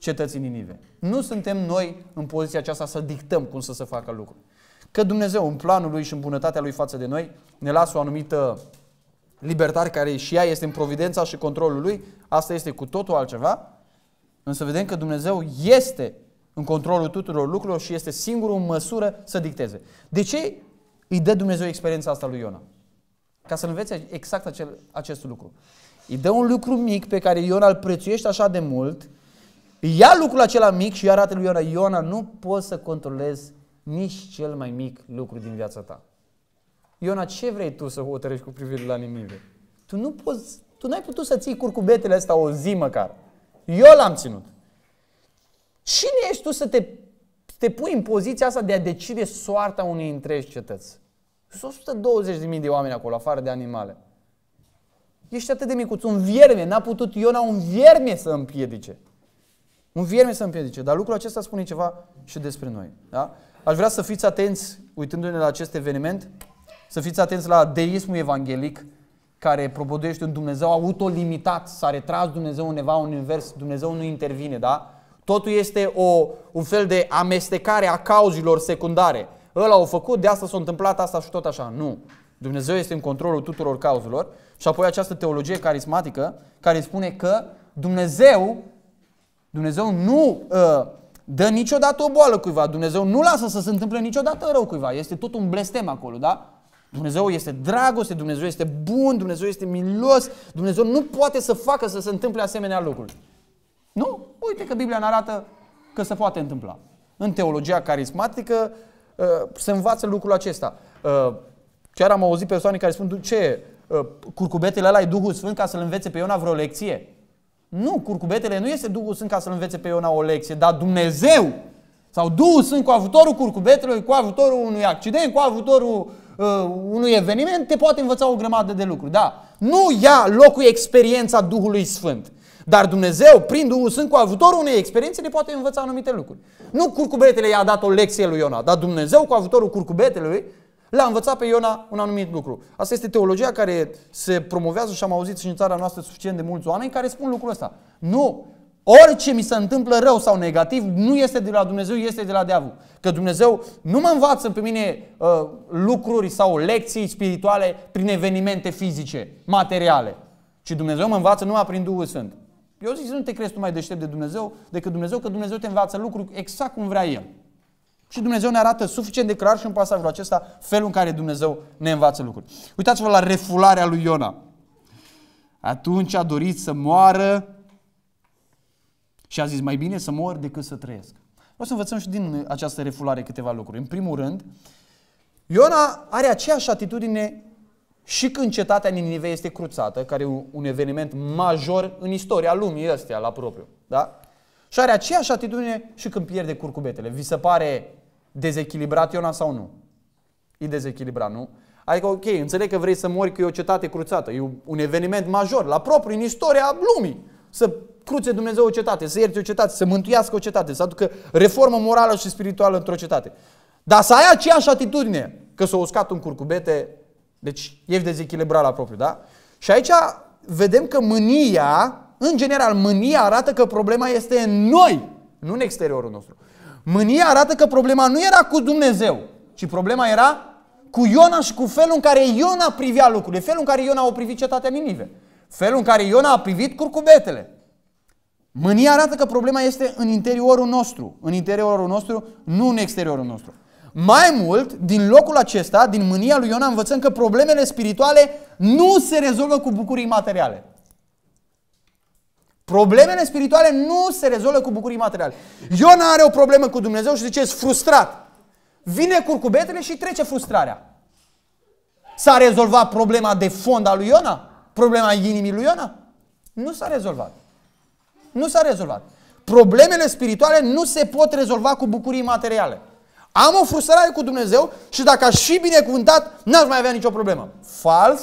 cetății Ninive. Nu suntem noi în poziția aceasta să dictăm cum să se facă lucruri. Că Dumnezeu, în planul Lui și în bunătatea Lui față de noi, ne lasă o anumită libertate care și ea este în providența și controlul Lui, asta este cu totul altceva, însă vedem că Dumnezeu este în controlul tuturor lucrurilor și este singurul în măsură să dicteze. De ce îi dă Dumnezeu experiența asta lui Iona? Ca să învețe exact acel, acest lucru. Îi dă un lucru mic pe care Iona îl prețuiește așa de mult, Ia lucrul acela mic și arată lui Iona, Iona, nu poți să controlezi nici cel mai mic lucru din viața ta. Iona, ce vrei tu să hotărăști cu privire la Ninive? Tu nu poți, tu n-ai putut să ții curcubetele astea o zi măcar. Eu l-am ținut. Cine ești tu să te, te pui în poziția asta de a decide soarta unei întregi cetăți? Sunt 120.000 de oameni acolo, afară de animale. Ești atât de micuț, un vierme, n-a putut Iona un vierme să împiedice. Un vierme să împiedice. Dar lucrul acesta spune ceva și despre noi. Da? Aș vrea să fiți atenți, uitându-ne la acest eveniment, să fiți atenți la deismul evanghelic, care propăduiește un Dumnezeu autolimitat, s-a retras Dumnezeu undeva în univers, Dumnezeu nu intervine, da? Totul este o, un fel de amestecare a cauzilor secundare. Ăla au făcut, de asta s-a întâmplat, asta și tot așa. Nu. Dumnezeu este în controlul tuturor cauzelor. Și apoi această teologie carismatică care spune că Dumnezeu Dumnezeu nu uh, dă niciodată o boală cuiva. Dumnezeu nu lasă să se întâmple niciodată rău cuiva. Este tot un blestem acolo, da? Dumnezeu este dragoste, Dumnezeu este bun, Dumnezeu este milos, Dumnezeu nu poate să facă să se întâmple asemenea lucruri. Nu? Uite că Biblia ne arată că se poate întâmpla. În teologia carismatică ă, se învață lucrul acesta. Ă, chiar am auzit persoane care spun, ce, curcubetele ăla e Duhul Sfânt ca să-l învețe pe Iona vreo lecție? Nu, curcubetele nu este Duhul Sfânt ca să-l învețe pe Iona o lecție, dar Dumnezeu sau Duhul Sfânt cu ajutorul curcubetelor, cu ajutorul unui accident, cu ajutorul uh, unui eveniment, te poate învăța o grămadă de lucruri. Da, nu ia locul experiența Duhului Sfânt. Dar Dumnezeu, prin Duhul Sfânt, cu ajutorul unei experiențe, ne poate învăța anumite lucruri. Nu curcubetele i-a dat o lecție lui Iona, dar Dumnezeu, cu ajutorul curcubetelui, L-a învățat pe Iona un anumit lucru. Asta este teologia care se promovează și am auzit și în țara noastră suficient de mulți oameni care spun lucrul ăsta. Nu! Orice mi se întâmplă rău sau negativ nu este de la Dumnezeu, este de la diavol. Că Dumnezeu nu mă învață pe mine uh, lucruri sau lecții spirituale prin evenimente fizice, materiale, ci Dumnezeu mă învață numai prin Duhul Sfânt. Eu zic să nu te crezi tu mai deștept de Dumnezeu decât Dumnezeu, că Dumnezeu te învață lucruri exact cum vrea El. Și Dumnezeu ne arată suficient de clar și în pasajul acesta felul în care Dumnezeu ne învață lucruri. Uitați-vă la refularea lui Iona. Atunci a dorit să moară și a zis mai bine să mor decât să trăiesc. O să învățăm și din această refulare câteva lucruri. În primul rând, Iona are aceeași atitudine și când cetatea Ninive este cruțată, care e un eveniment major în istoria lumii ăstea la propriu. Da? Și are aceeași atitudine și când pierde curcubetele. Vi se pare dezechilibrat Iona sau nu? E dezechilibrat, nu? Adică, ok, înțeleg că vrei să mori că e o cetate cruțată. E un eveniment major, la propriu, în istoria lumii. Să cruțe Dumnezeu o cetate, să ierte o cetate, să mântuiască o cetate, să aducă reformă morală și spirituală într-o cetate. Dar să ai aceeași atitudine, că s-a uscat un curcubete, deci ești dezechilibrat la propriu, da? Și aici vedem că mânia, în general, mânia arată că problema este în noi, nu în exteriorul nostru. Mânia arată că problema nu era cu Dumnezeu, ci problema era cu Iona și cu felul în care Iona privea lucrurile, felul în care Iona a privit cetatea Ninive, felul în care Iona a privit curcubetele. Mânia arată că problema este în interiorul nostru, în interiorul nostru, nu în exteriorul nostru. Mai mult, din locul acesta, din mânia lui Iona, învățăm că problemele spirituale nu se rezolvă cu bucurii materiale. Problemele spirituale nu se rezolvă cu bucurii materiale. Iona are o problemă cu Dumnezeu și zice, ești frustrat. Vine curcubetele și trece frustrarea. S-a rezolvat problema de fond a lui Iona? Problema inimii lui Iona? Nu s-a rezolvat. Nu s-a rezolvat. Problemele spirituale nu se pot rezolva cu bucurii materiale. Am o frustrare cu Dumnezeu și dacă aș fi binecuvântat, n-aș mai avea nicio problemă. Fals.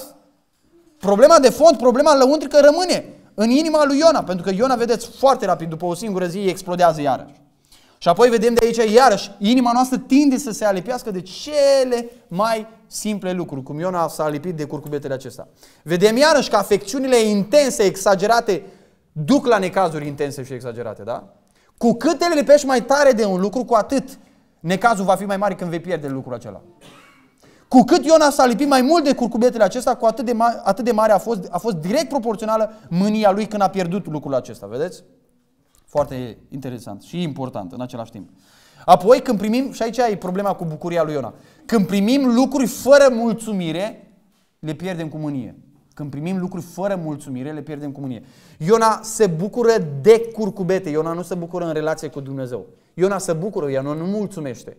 Problema de fond, problema lăuntrică rămâne în inima lui Iona, pentru că Iona, vedeți, foarte rapid, după o singură zi, explodează iarăși. Și apoi vedem de aici, iarăși, inima noastră tinde să se alipească de cele mai simple lucruri, cum Iona s-a alipit de curcubetele acesta. Vedem iarăși că afecțiunile intense, exagerate, duc la necazuri intense și exagerate, da? Cu cât te lipești mai tare de un lucru, cu atât necazul va fi mai mare când vei pierde lucrul acela. Cu cât Iona s-a lipit mai mult de curcubetele acesta, cu atât de, ma- atât de mare a fost, a fost direct proporțională mânia lui când a pierdut lucrul acesta. Vedeți? Foarte interesant și important în același timp. Apoi când primim, și aici e problema cu bucuria lui Iona, când primim lucruri fără mulțumire, le pierdem cu mânie. Când primim lucruri fără mulțumire, le pierdem cu mânie. Iona se bucură de curcubete, Iona nu se bucură în relație cu Dumnezeu. Iona se bucură, Iona nu mulțumește.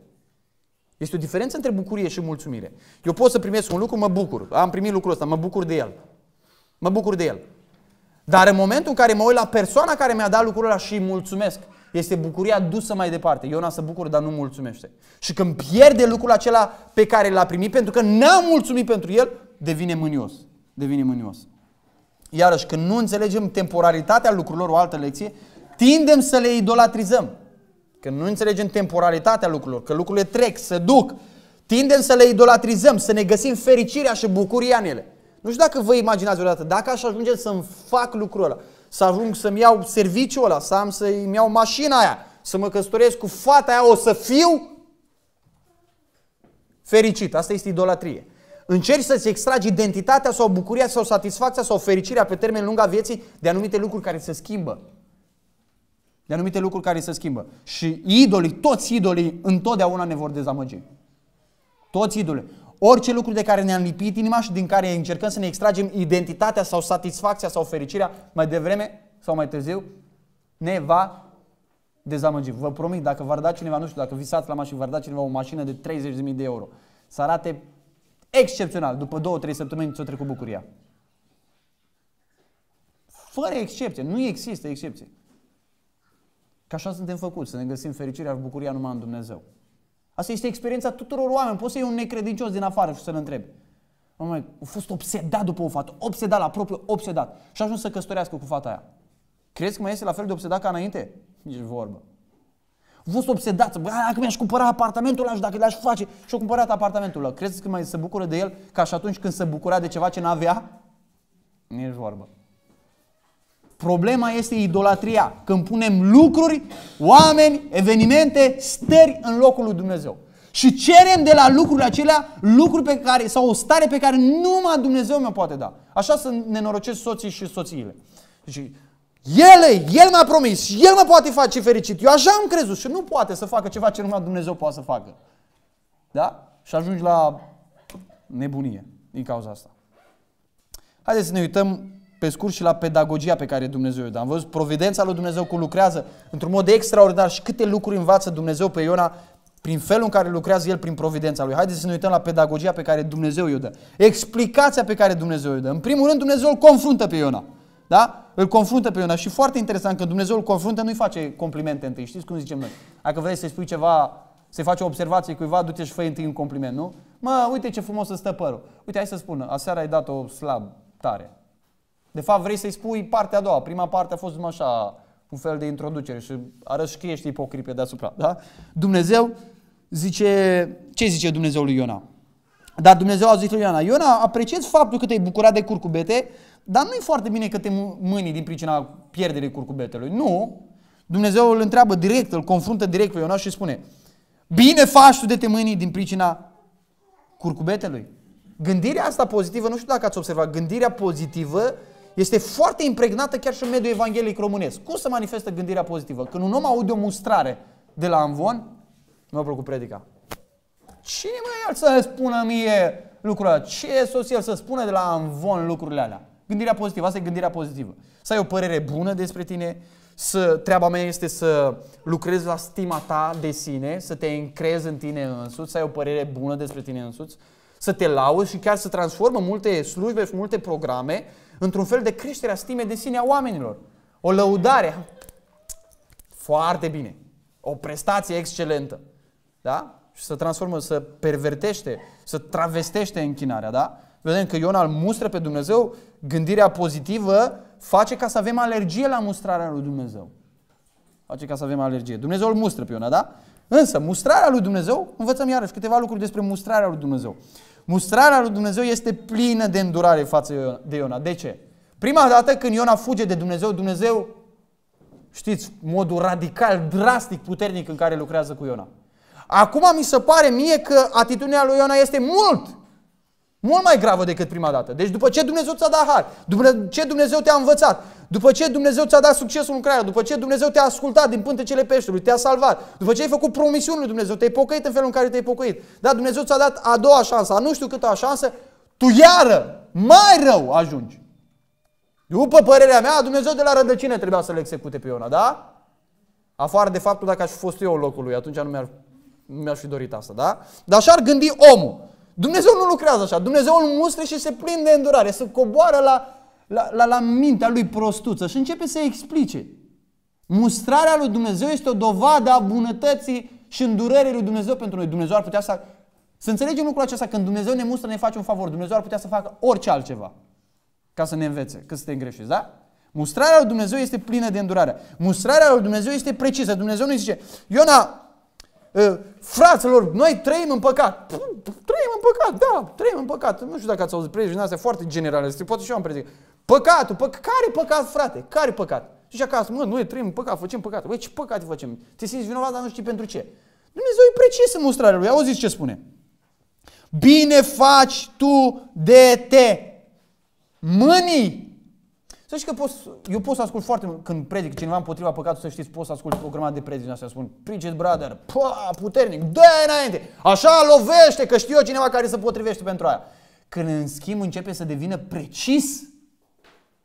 Este o diferență între bucurie și mulțumire. Eu pot să primesc un lucru, mă bucur. Am primit lucrul ăsta, mă bucur de el. Mă bucur de el. Dar în momentul în care mă uit la persoana care mi-a dat lucrul ăla și îi mulțumesc, este bucuria dusă mai departe. Eu am să bucur, dar nu mulțumește. Și când pierde lucrul acela pe care l-a primit, pentru că n-a mulțumit pentru el, devine mânios. Devine mânios. Iarăși, când nu înțelegem temporalitatea lucrurilor, o altă lecție, tindem să le idolatrizăm că nu înțelegem temporalitatea lucrurilor, că lucrurile trec, se duc, tindem să le idolatrizăm, să ne găsim fericirea și bucuria în ele. Nu știu dacă vă imaginați vreodată. dacă aș ajunge să-mi fac lucrul ăla, să ajung să-mi iau serviciul ăla, să am să-mi iau mașina aia, să mă căsătoresc cu fata aia, o să fiu fericit. Asta este idolatrie. Încerci să-ți extragi identitatea sau bucuria sau satisfacția sau fericirea pe termen lung a vieții de anumite lucruri care se schimbă de anumite lucruri care se schimbă. Și idolii, toți idolii, întotdeauna ne vor dezamăgi. Toți idolii. Orice lucru de care ne-am lipit inima și din care încercăm să ne extragem identitatea sau satisfacția sau fericirea mai devreme sau mai târziu, ne va dezamăgi. Vă promit, dacă v-ar da cineva, nu știu, dacă visați la mașină, v-ar da cineva o mașină de 30.000 de euro, să arate excepțional, după două, trei săptămâni ți-o trec cu bucuria. Fără excepție, nu există excepție. Că așa suntem făcuți, să ne găsim fericirea și bucuria numai în Dumnezeu. Asta este experiența tuturor oameni. Poți să iei un necredincios din afară și să-l întrebi. Mamă, a fost obsedat după o fată, obsedat la propriu, obsedat. Și a ajuns să căsătorească cu fata aia. Crezi că mai este la fel de obsedat ca înainte? Nici vorbă. A fost obsedat, bă, dacă mi-aș cumpăra apartamentul ăla și dacă le-aș face și-a cumpărat apartamentul ăla. Crezi că mai se bucură de el ca și atunci când se bucura de ceva ce n-avea? Nici vorbă. Problema este idolatria. Când punem lucruri, oameni, evenimente, stări în locul lui Dumnezeu. Și cerem de la lucrurile acelea lucruri pe care, sau o stare pe care numai Dumnezeu mi-o poate da. Așa să ne norocesc soții și soțiile. Deci, el, El mi-a promis El mă poate face fericit. Eu așa am crezut și nu poate să facă ceva ce numai Dumnezeu poate să facă. Da? Și ajungi la nebunie din cauza asta. Haideți să ne uităm pe scurt și la pedagogia pe care Dumnezeu o dă. Am văzut providența lui Dumnezeu cum lucrează într-un mod extraordinar și câte lucruri învață Dumnezeu pe Iona prin felul în care lucrează el prin providența lui. Haideți să ne uităm la pedagogia pe care Dumnezeu o dă. Explicația pe care Dumnezeu o dă. În primul rând Dumnezeu îl confruntă pe Iona. Da? Îl confruntă pe Iona și foarte interesant că Dumnezeu îl confruntă, nu-i face complimente întâi. Știți cum zicem noi? Dacă vrei să-i spui ceva, să-i faci o observație cuiva, du-te și fă întâi un compliment, nu? Mă, uite ce frumos să stă părul. Uite, hai să spună, aseară ai dat-o slab, tare. De fapt, vrei să-i spui partea a doua. Prima parte a fost numai așa, un fel de introducere și arăți că ești ipocrit pe deasupra. Da? Dumnezeu zice, ce zice Dumnezeu lui Iona? Dar Dumnezeu a zis lui Iona, Iona, apreciez faptul că te-ai bucurat de curcubete, dar nu-i foarte bine că te mâni din pricina pierderii curcubetelui. Nu. Dumnezeu îl întreabă direct, îl confruntă direct pe Iona și spune, bine faci tu de te mâini din pricina curcubetelui. Gândirea asta pozitivă, nu știu dacă ați observat, gândirea pozitivă este foarte impregnată chiar și în mediul evanghelic românesc. Cum se manifestă gândirea pozitivă? Când un om aude o mustrare de la Amvon, mi-a plăcut predica. Cine mai el să spună mie lucrurile alea? Ce sos el să spună de la Amvon lucrurile alea? Gândirea pozitivă, asta e gândirea pozitivă. Să ai o părere bună despre tine, să, treaba mea este să lucrezi la stima ta de sine, să te încrezi în tine însuți, să ai o părere bună despre tine însuți, să te lauzi și chiar să transformă multe slujbe multe programe într-un fel de creșterea stimei de sine a oamenilor. O lăudare. Foarte bine. O prestație excelentă. Da? Și să transformă, să pervertește, să travestește închinarea, da? Vedem că Ion al mustră pe Dumnezeu, gândirea pozitivă face ca să avem alergie la mustrarea lui Dumnezeu. Face ca să avem alergie. Dumnezeu îl mustră pe Ion, da? Însă, mustrarea lui Dumnezeu, învățăm iarăși câteva lucruri despre mustrarea lui Dumnezeu. Mustrarea lui Dumnezeu este plină de îndurare față de Iona. De ce? Prima dată când Iona fuge de Dumnezeu, Dumnezeu, știți, modul radical, drastic, puternic în care lucrează cu Iona. Acum mi se pare mie că atitudinea lui Iona este mult, mult mai gravă decât prima dată. Deci după ce Dumnezeu ți-a dat har, după ce Dumnezeu te-a învățat, după ce Dumnezeu ți-a dat succesul în lucrarea, după ce Dumnezeu te-a ascultat din pântecele peștelui, te-a salvat, după ce ai făcut promisiunile lui Dumnezeu, te-ai pocăit în felul în care te-ai pocăit, da, Dumnezeu ți-a dat a doua șansă, a nu știu câtă șansă, tu iară mai rău ajungi. După părerea mea, Dumnezeu de la rădăcină trebuia să le execute pe Iona, da? Afară de faptul dacă aș fi fost eu în locul lui, atunci nu mi aș nu mi-aș fi dorit asta, da? Dar așa ar gândi omul. Dumnezeu nu lucrează așa. Dumnezeu îl mustre și se plinde de îndurare, se coboară la la, la, la mintea lui prostuță și începe să explice. Mustrarea lui Dumnezeu este o dovadă a bunătății și îndurării lui Dumnezeu pentru noi. Dumnezeu ar putea să... Să înțelegem lucrul acesta, când Dumnezeu ne mustră, ne face un favor. Dumnezeu ar putea să facă orice altceva ca să ne învețe, că să te îngreșezi, da? Mustrarea lui Dumnezeu este plină de îndurare. Mustrarea lui Dumnezeu este precisă. Dumnezeu nu zice, Iona, ă, fraților, noi trăim în păcat. Trăim în păcat, da, trăim în păcat. Nu știu dacă ați auzit predici astea foarte generale, poate și eu am predicat. Păcatul, păc care păcat, frate? Care păcat? Și acasă, mă, noi trăim păcat, facem păcat. Băi, ce păcate facem? Te simți vinovat, dar nu știi pentru ce. Dumnezeu e precis în mustrarea lui. Auzi ce spune. Bine faci tu de te mânii. Să știi că pot, eu pot să ascult foarte mult când predic cineva împotriva păcatului, să știți, pot să ascult o grămadă de predici din astea, spun, preach brother, pa, puternic, dă înainte, așa lovește, că știu eu cineva care se potrivește pentru aia. Când în schimb începe să devină precis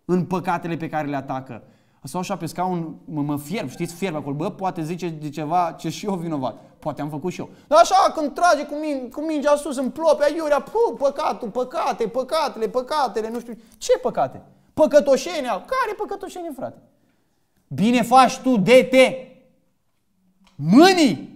în păcatele pe care le atacă. Sau așa pe scaun, mă, mă fierb, știți, fierb acolo, bă, poate zice de ceva ce și eu vinovat. Poate am făcut și eu. Dar așa, când trage cu, min- cu mingea sus în plopi, aiurea, pu, păcatul, păcate, păcatele, păcatele, nu știu. Ce păcate? Păcătoșenia. Care păcătoșenie, frate? Bine faci tu de te mânii.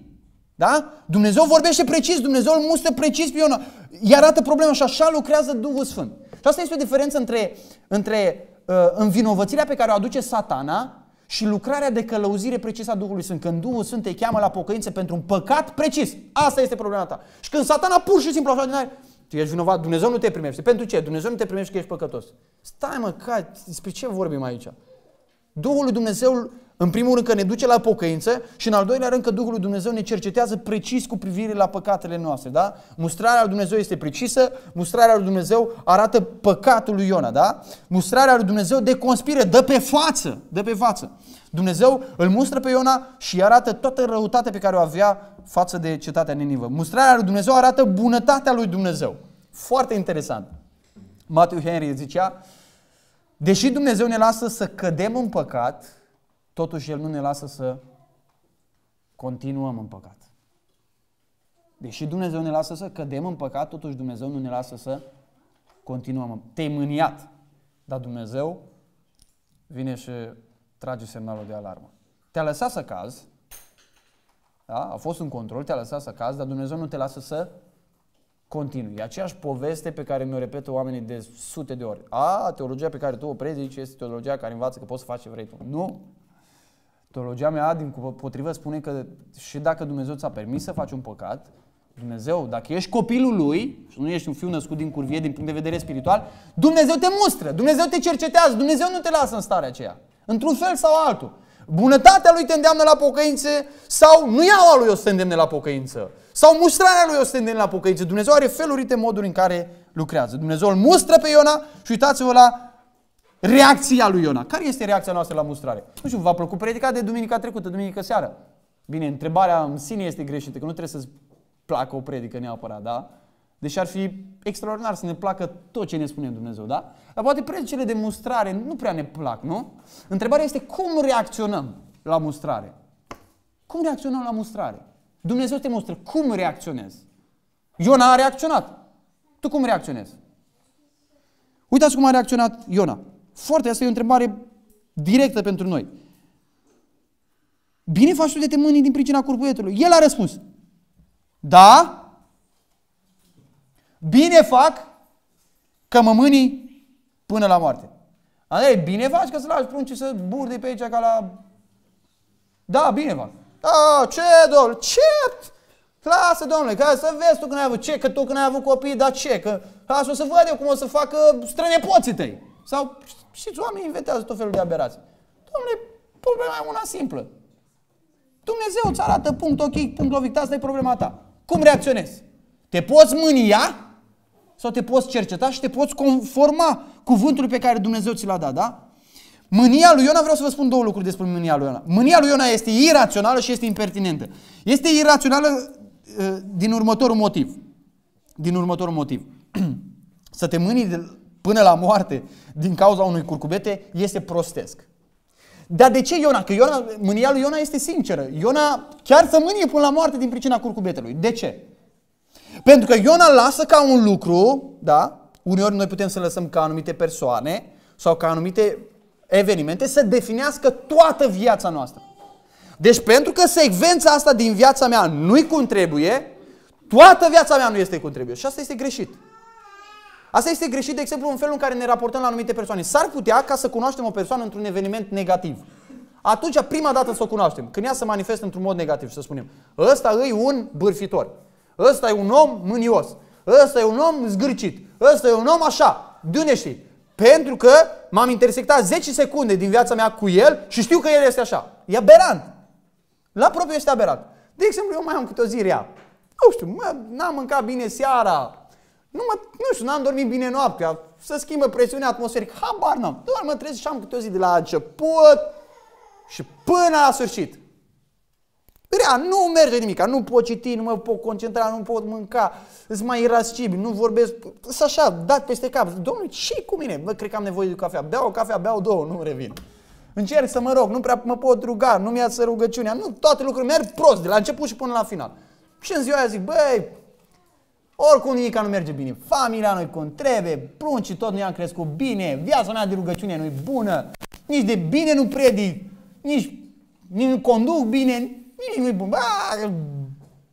Da? Dumnezeu vorbește precis, Dumnezeu îl mustă precis pe Iona. Iar arată problema și așa lucrează Duhul Sfânt. Și asta este o diferență între, între Uh, învinovățirea pe care o aduce satana și lucrarea de călăuzire precisă a Duhului Sfânt. Când Duhul Sfânt te cheamă la pocăință pentru un păcat precis, asta este problema ta. Și când satana pur și simplu așa din aer, tu ești vinovat, Dumnezeu nu te primește. Pentru ce? Dumnezeu nu te primește că ești păcătos. Stai mă, ca, despre ce vorbim aici? Duhul lui Dumnezeu în primul rând că ne duce la pocăință și în al doilea rând că Duhul lui Dumnezeu ne cercetează precis cu privire la păcatele noastre, da? Mustrarea lui Dumnezeu este precisă, mustrarea lui Dumnezeu arată păcatul lui Iona, da? Mustrarea lui Dumnezeu deconspire dă pe față, dă pe față. Dumnezeu îl mustră pe Iona și arată toată răutatea pe care o avea față de cetatea Ninivă. Mustrarea lui Dumnezeu arată bunătatea lui Dumnezeu. Foarte interesant. Matthew Henry zicea, deși Dumnezeu ne lasă să cădem în păcat, totuși El nu ne lasă să continuăm în păcat. Deși Dumnezeu ne lasă să cădem în păcat, totuși Dumnezeu nu ne lasă să continuăm. Te-ai mâniat, dar Dumnezeu vine și trage semnalul de alarmă. Te-a lăsat să cazi, da? a fost în control, te-a lăsat să cazi, dar Dumnezeu nu te lasă să continui. E aceeași poveste pe care mi-o repetă oamenii de sute de ori. A, teologia pe care tu o prezici este teologia care învață că poți să faci ce vrei tu. Nu! Teologia mea, din potrivă, spune că și dacă Dumnezeu ți-a permis să faci un păcat, Dumnezeu, dacă ești copilul lui și nu ești un fiu născut din curvie din punct de vedere spiritual, Dumnezeu te mustră, Dumnezeu te cercetează, Dumnezeu nu te lasă în starea aceea. Într-un fel sau altul. Bunătatea lui te îndeamnă la pocăință sau nu iaua lui o să te îndemne la pocăință. Sau mustrarea lui o să te îndemne la pocăință. Dumnezeu are felurite moduri în care lucrează. Dumnezeu îl mustră pe Iona și uitați-vă la Reacția lui Iona. Care este reacția noastră la mustrare? Nu știu, v-a plăcut predica de duminica trecută, duminică seară. Bine, întrebarea în sine este greșită, că nu trebuie să-ți placă o predică neapărat, da? Deși ar fi extraordinar să ne placă tot ce ne spune Dumnezeu, da? Dar poate predicile de mustrare nu prea ne plac, nu? Întrebarea este cum reacționăm la mustrare? Cum reacționăm la mustrare? Dumnezeu te mustră. Cum reacționezi? Iona a reacționat. Tu cum reacționezi? Uitați cum a reacționat Iona. Foarte, asta e o întrebare directă pentru noi. Bine faci tu de te mâni din pricina curcuietului. El a răspuns. Da? Bine fac că mă mâni până la moarte. Andrei, bine faci că să lași prunci să burde pe aici ca la... Da, bine fac. Da, ce, domnule, ce? Lasă, domnule, ca să vezi tu când ai avut, ce, că tu când ai avut copii, dar ce, că lasă o să văd eu cum o să facă strănepoții tăi. Sau știți, oamenii inventează tot felul de aberații. Domnule, problema e una simplă. Dumnezeu îți arată punct ok, punct lovit, asta e problema ta. Cum reacționezi? Te poți mânia sau te poți cerceta și te poți conforma cuvântului pe care Dumnezeu ți l-a dat, da? Mânia lui Iona, vreau să vă spun două lucruri despre mânia lui Iona. Mânia lui Iona este irațională și este impertinentă. Este irațională uh, din următorul motiv. Din următorul motiv. (clears throat) să te mânii de până la moarte din cauza unui curcubete este prostesc. Dar de ce Iona? Că Iona, mânia lui Iona este sinceră. Iona chiar să mânie până la moarte din pricina curcubetelui. De ce? Pentru că Iona lasă ca un lucru, da? Uneori noi putem să lăsăm ca anumite persoane sau ca anumite evenimente să definească toată viața noastră. Deci pentru că secvența asta din viața mea nu-i cum trebuie, toată viața mea nu este cum trebuie. Și asta este greșit. Asta este greșit, de exemplu, în felul în care ne raportăm la anumite persoane. S-ar putea ca să cunoaștem o persoană într-un eveniment negativ. Atunci, prima dată să o cunoaștem, când ea se manifestă într-un mod negativ, să spunem, ăsta e un bârfitor, ăsta e un om mânios, ăsta e un om zgârcit, ăsta e un om așa, de unde știi? Pentru că m-am intersectat 10 secunde din viața mea cu el și știu că el este așa. E aberant. La propriu este aberant. De exemplu, eu mai am câte o zi rea. Nu știu, mă, n-am mâncat bine seara, nu, mă, nu știu, n-am dormit bine noaptea, să schimbă presiunea atmosferică, habar n-am. Doar mă trezesc și am câte o zi de la început și până la sfârșit. Rea, nu merge nimic, nu pot citi, nu mă pot concentra, nu pot mânca, sunt mai irascibil, nu vorbesc, sunt așa, dat peste cap. Domnule, ce cu mine? Bă, cred că am nevoie de cafea. Beau o cafea, beau două, nu revin. Încerc să mă rog, nu prea mă pot ruga, nu mi să rugăciunea, nu, toate lucrurile merg prost de la început și până la final. Și în ziua aia zic, băi, oricum nimic nu merge bine. Familia noi cum trebuie, pruncii tot noi am crescut bine, viața mea de rugăciune nu bună, nici de bine nu predic, nici, nici nu conduc bine, nici nu-i bun. Ba,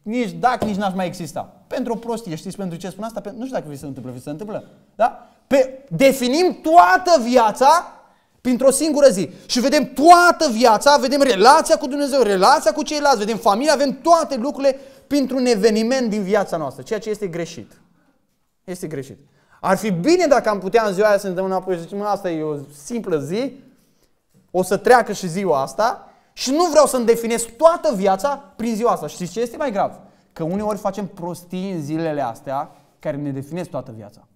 nici dacă nici n-aș mai exista. Pentru o prostie, știți pentru ce spun asta? Pe, nu știu dacă vi se întâmplă, vi se întâmplă. Da? Pe, definim toată viața printr-o singură zi. Și vedem toată viața, vedem relația cu Dumnezeu, relația cu ceilalți, vedem familia, vedem toate lucrurile printr-un eveniment din viața noastră, ceea ce este greșit. Este greșit. Ar fi bine dacă am putea în ziua aia să ne dăm înapoi și zicem, asta e o simplă zi, o să treacă și ziua asta și nu vreau să-mi definesc toată viața prin ziua asta. Știți ce este mai grav? Că uneori facem prostii în zilele astea care ne definesc toată viața.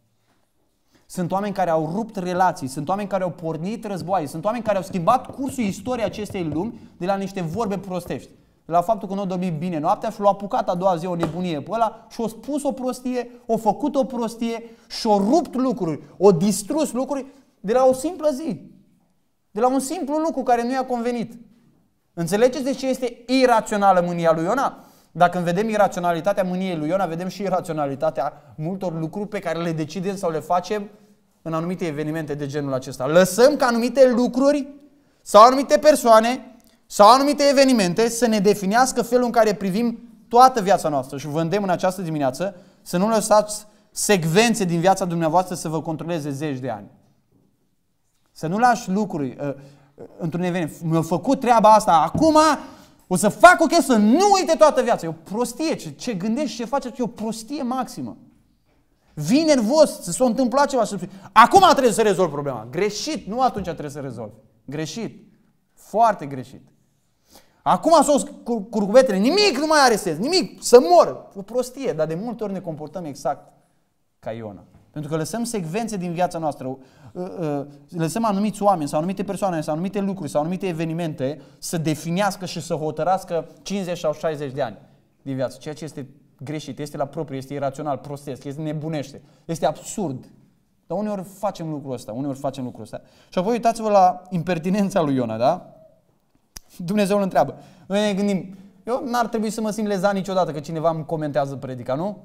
Sunt oameni care au rupt relații, sunt oameni care au pornit războaie, sunt oameni care au schimbat cursul istoriei acestei lumi de la niște vorbe prostești. De la faptul că nu a dormit bine noaptea și l-a apucat a doua zi o nebunie pe ăla și a spus o prostie, o făcut o prostie și a rupt lucruri, o distrus lucruri de la o simplă zi. De la un simplu lucru care nu i-a convenit. Înțelegeți de ce este irațională mânia lui Iona? Dacă vedem iraționalitatea mâniei lui Iona, vedem și iraționalitatea multor lucruri pe care le decidem sau le facem în anumite evenimente de genul acesta. Lăsăm ca anumite lucruri sau anumite persoane sau anumite evenimente să ne definească felul în care privim toată viața noastră. Și vă îndemn în această dimineață să nu lăsați secvențe din viața dumneavoastră să vă controleze zeci de ani. Să nu lași lucruri uh, uh într-un eveniment. Mi-a făcut treaba asta acum o să fac o chestie să nu uite toată viața. E o prostie. Ce, ce gândești, ce faci, e o prostie maximă. Vii nervos, să s-a întâmplat ceva și acum trebuie să rezolv problema. Greșit, nu atunci trebuie să rezolv. Greșit. Foarte greșit. Acum sos curcubetele, nimic nu mai are sens, nimic, să mor. O prostie, dar de multe ori ne comportăm exact ca Iona. Pentru că lăsăm secvențe din viața noastră, Ă, ă, lăsăm anumiți oameni sau anumite persoane sau anumite lucruri sau anumite evenimente să definească și să hotărască 50 sau 60 de ani din viață, ceea ce este greșit, este la propriu, este irațional, prostesc, este nebunește, este absurd. Dar uneori facem lucrul ăsta, uneori facem lucrul ăsta. Și apoi uitați-vă la impertinența lui Iona, da? Dumnezeu îl întreabă. Noi ne gândim, eu n-ar trebui să mă simt lezat niciodată că cineva îmi comentează predica, nu?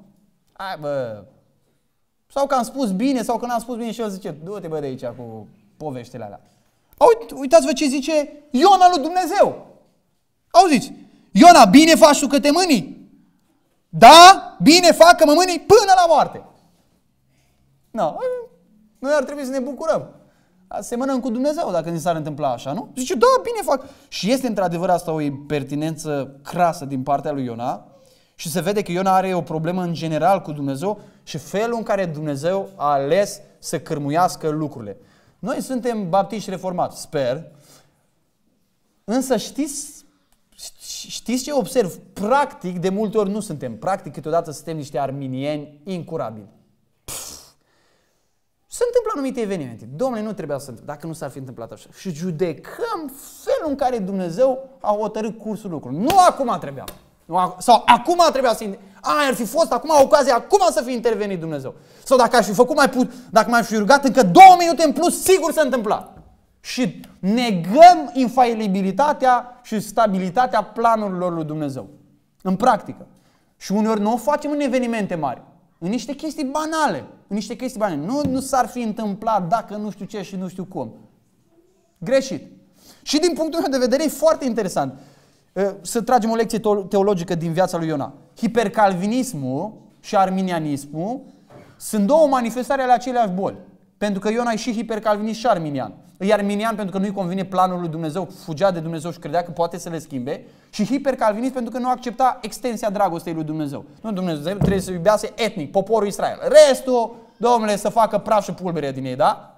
Hai bă, sau că am spus bine, sau că n-am spus bine și el zice, du-te bă de aici cu poveștile alea. Uite, uitați-vă ce zice Iona lui Dumnezeu. Auziți? Iona, bine faci tu că te mânii. Da, bine fac că mă mânii până la moarte. No, noi ar trebui să ne bucurăm. Asemănăm cu Dumnezeu dacă ni s-ar întâmpla așa, nu? Zice, da, bine fac. Și este într-adevăr asta o impertinență crasă din partea lui Iona, și se vede că Iona are o problemă în general cu Dumnezeu și felul în care Dumnezeu a ales să cârmuiască lucrurile. Noi suntem baptiști reformați, sper, însă știți, știți ce observ? Practic, de multe ori nu suntem. Practic, câteodată suntem niște arminieni incurabili. Se întâmplă anumite evenimente. Domnule, nu trebuia să întâmple, dacă nu s-ar fi întâmplat așa. Și judecăm felul în care Dumnezeu a hotărât cursul lucrurilor. Nu acum trebuia. Nu, sau acum trebuia să... A, ar fi fost acum ocazia, acum să fi intervenit Dumnezeu. Sau dacă aș fi făcut mai put, dacă m-aș fi rugat încă două minute în plus, sigur se întâmpla. Și negăm infailibilitatea și stabilitatea planurilor lui Dumnezeu. În practică. Și uneori nu o facem în evenimente mari. În niște chestii banale. În niște chestii banale. Nu, nu s-ar fi întâmplat dacă nu știu ce și nu știu cum. Greșit. Și din punctul meu de vedere e foarte interesant să tragem o lecție teologică din viața lui Iona. Hipercalvinismul și arminianismul sunt două manifestări ale aceleași boli. Pentru că Iona e și hipercalvinist și arminian. E arminian pentru că nu-i convine planul lui Dumnezeu, fugea de Dumnezeu și credea că poate să le schimbe. Și hipercalvinist pentru că nu accepta extensia dragostei lui Dumnezeu. Nu Dumnezeu trebuie să iubească etnic, poporul Israel. Restul, domnule, să facă praf și pulbere din ei, da?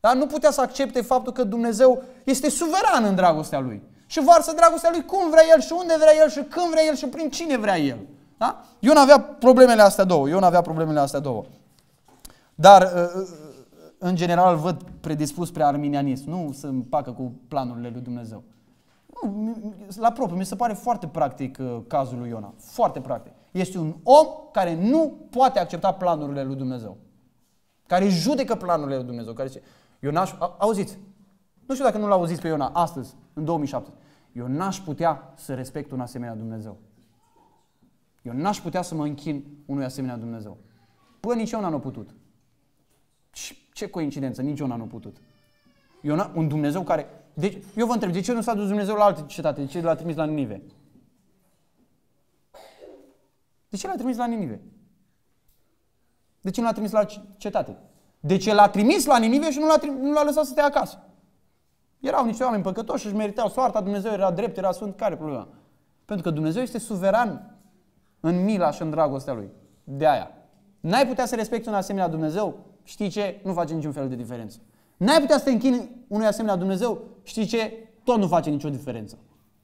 Dar nu putea să accepte faptul că Dumnezeu este suveran în dragostea lui și varsă dragostea lui cum vrea el și unde vrea el și când vrea el și prin cine vrea el. Da? Eu avea problemele astea două. Eu avea problemele astea două. Dar uh, uh, uh, în general văd predispus spre arminianism. Nu se împacă cu planurile lui Dumnezeu. Nu, la propriu, mi se pare foarte practic cazul lui Iona. Foarte practic. Este un om care nu poate accepta planurile lui Dumnezeu. Care judecă planurile lui Dumnezeu. Care zice, Ionaș, auziți, nu știu dacă nu l-auziți pe Iona astăzi, în 2007. Eu n-aș putea să respect un asemenea Dumnezeu. Eu n-aș putea să mă închin unui asemenea Dumnezeu. Păi nici eu n-am putut. Ce coincidență, nici eu n-am putut. Eu un Dumnezeu care... Deci, eu vă întreb, de ce nu s-a dus Dumnezeu la alte cetate? De ce l-a trimis la Ninive? De ce l-a trimis la Ninive? De ce nu l-a trimis la cetate? De ce l-a trimis la Ninive și nu l-a, trim- nu l-a lăsat să stea acasă? Erau niște oameni păcătoși, își meritau soarta, Dumnezeu era drept, era sfânt, care problema? Pentru că Dumnezeu este suveran în mila și în dragostea Lui. De aia. N-ai putea să respecti un asemenea Dumnezeu, știi ce? Nu face niciun fel de diferență. N-ai putea să te închini unui asemenea Dumnezeu, știi ce? Tot nu face nicio diferență.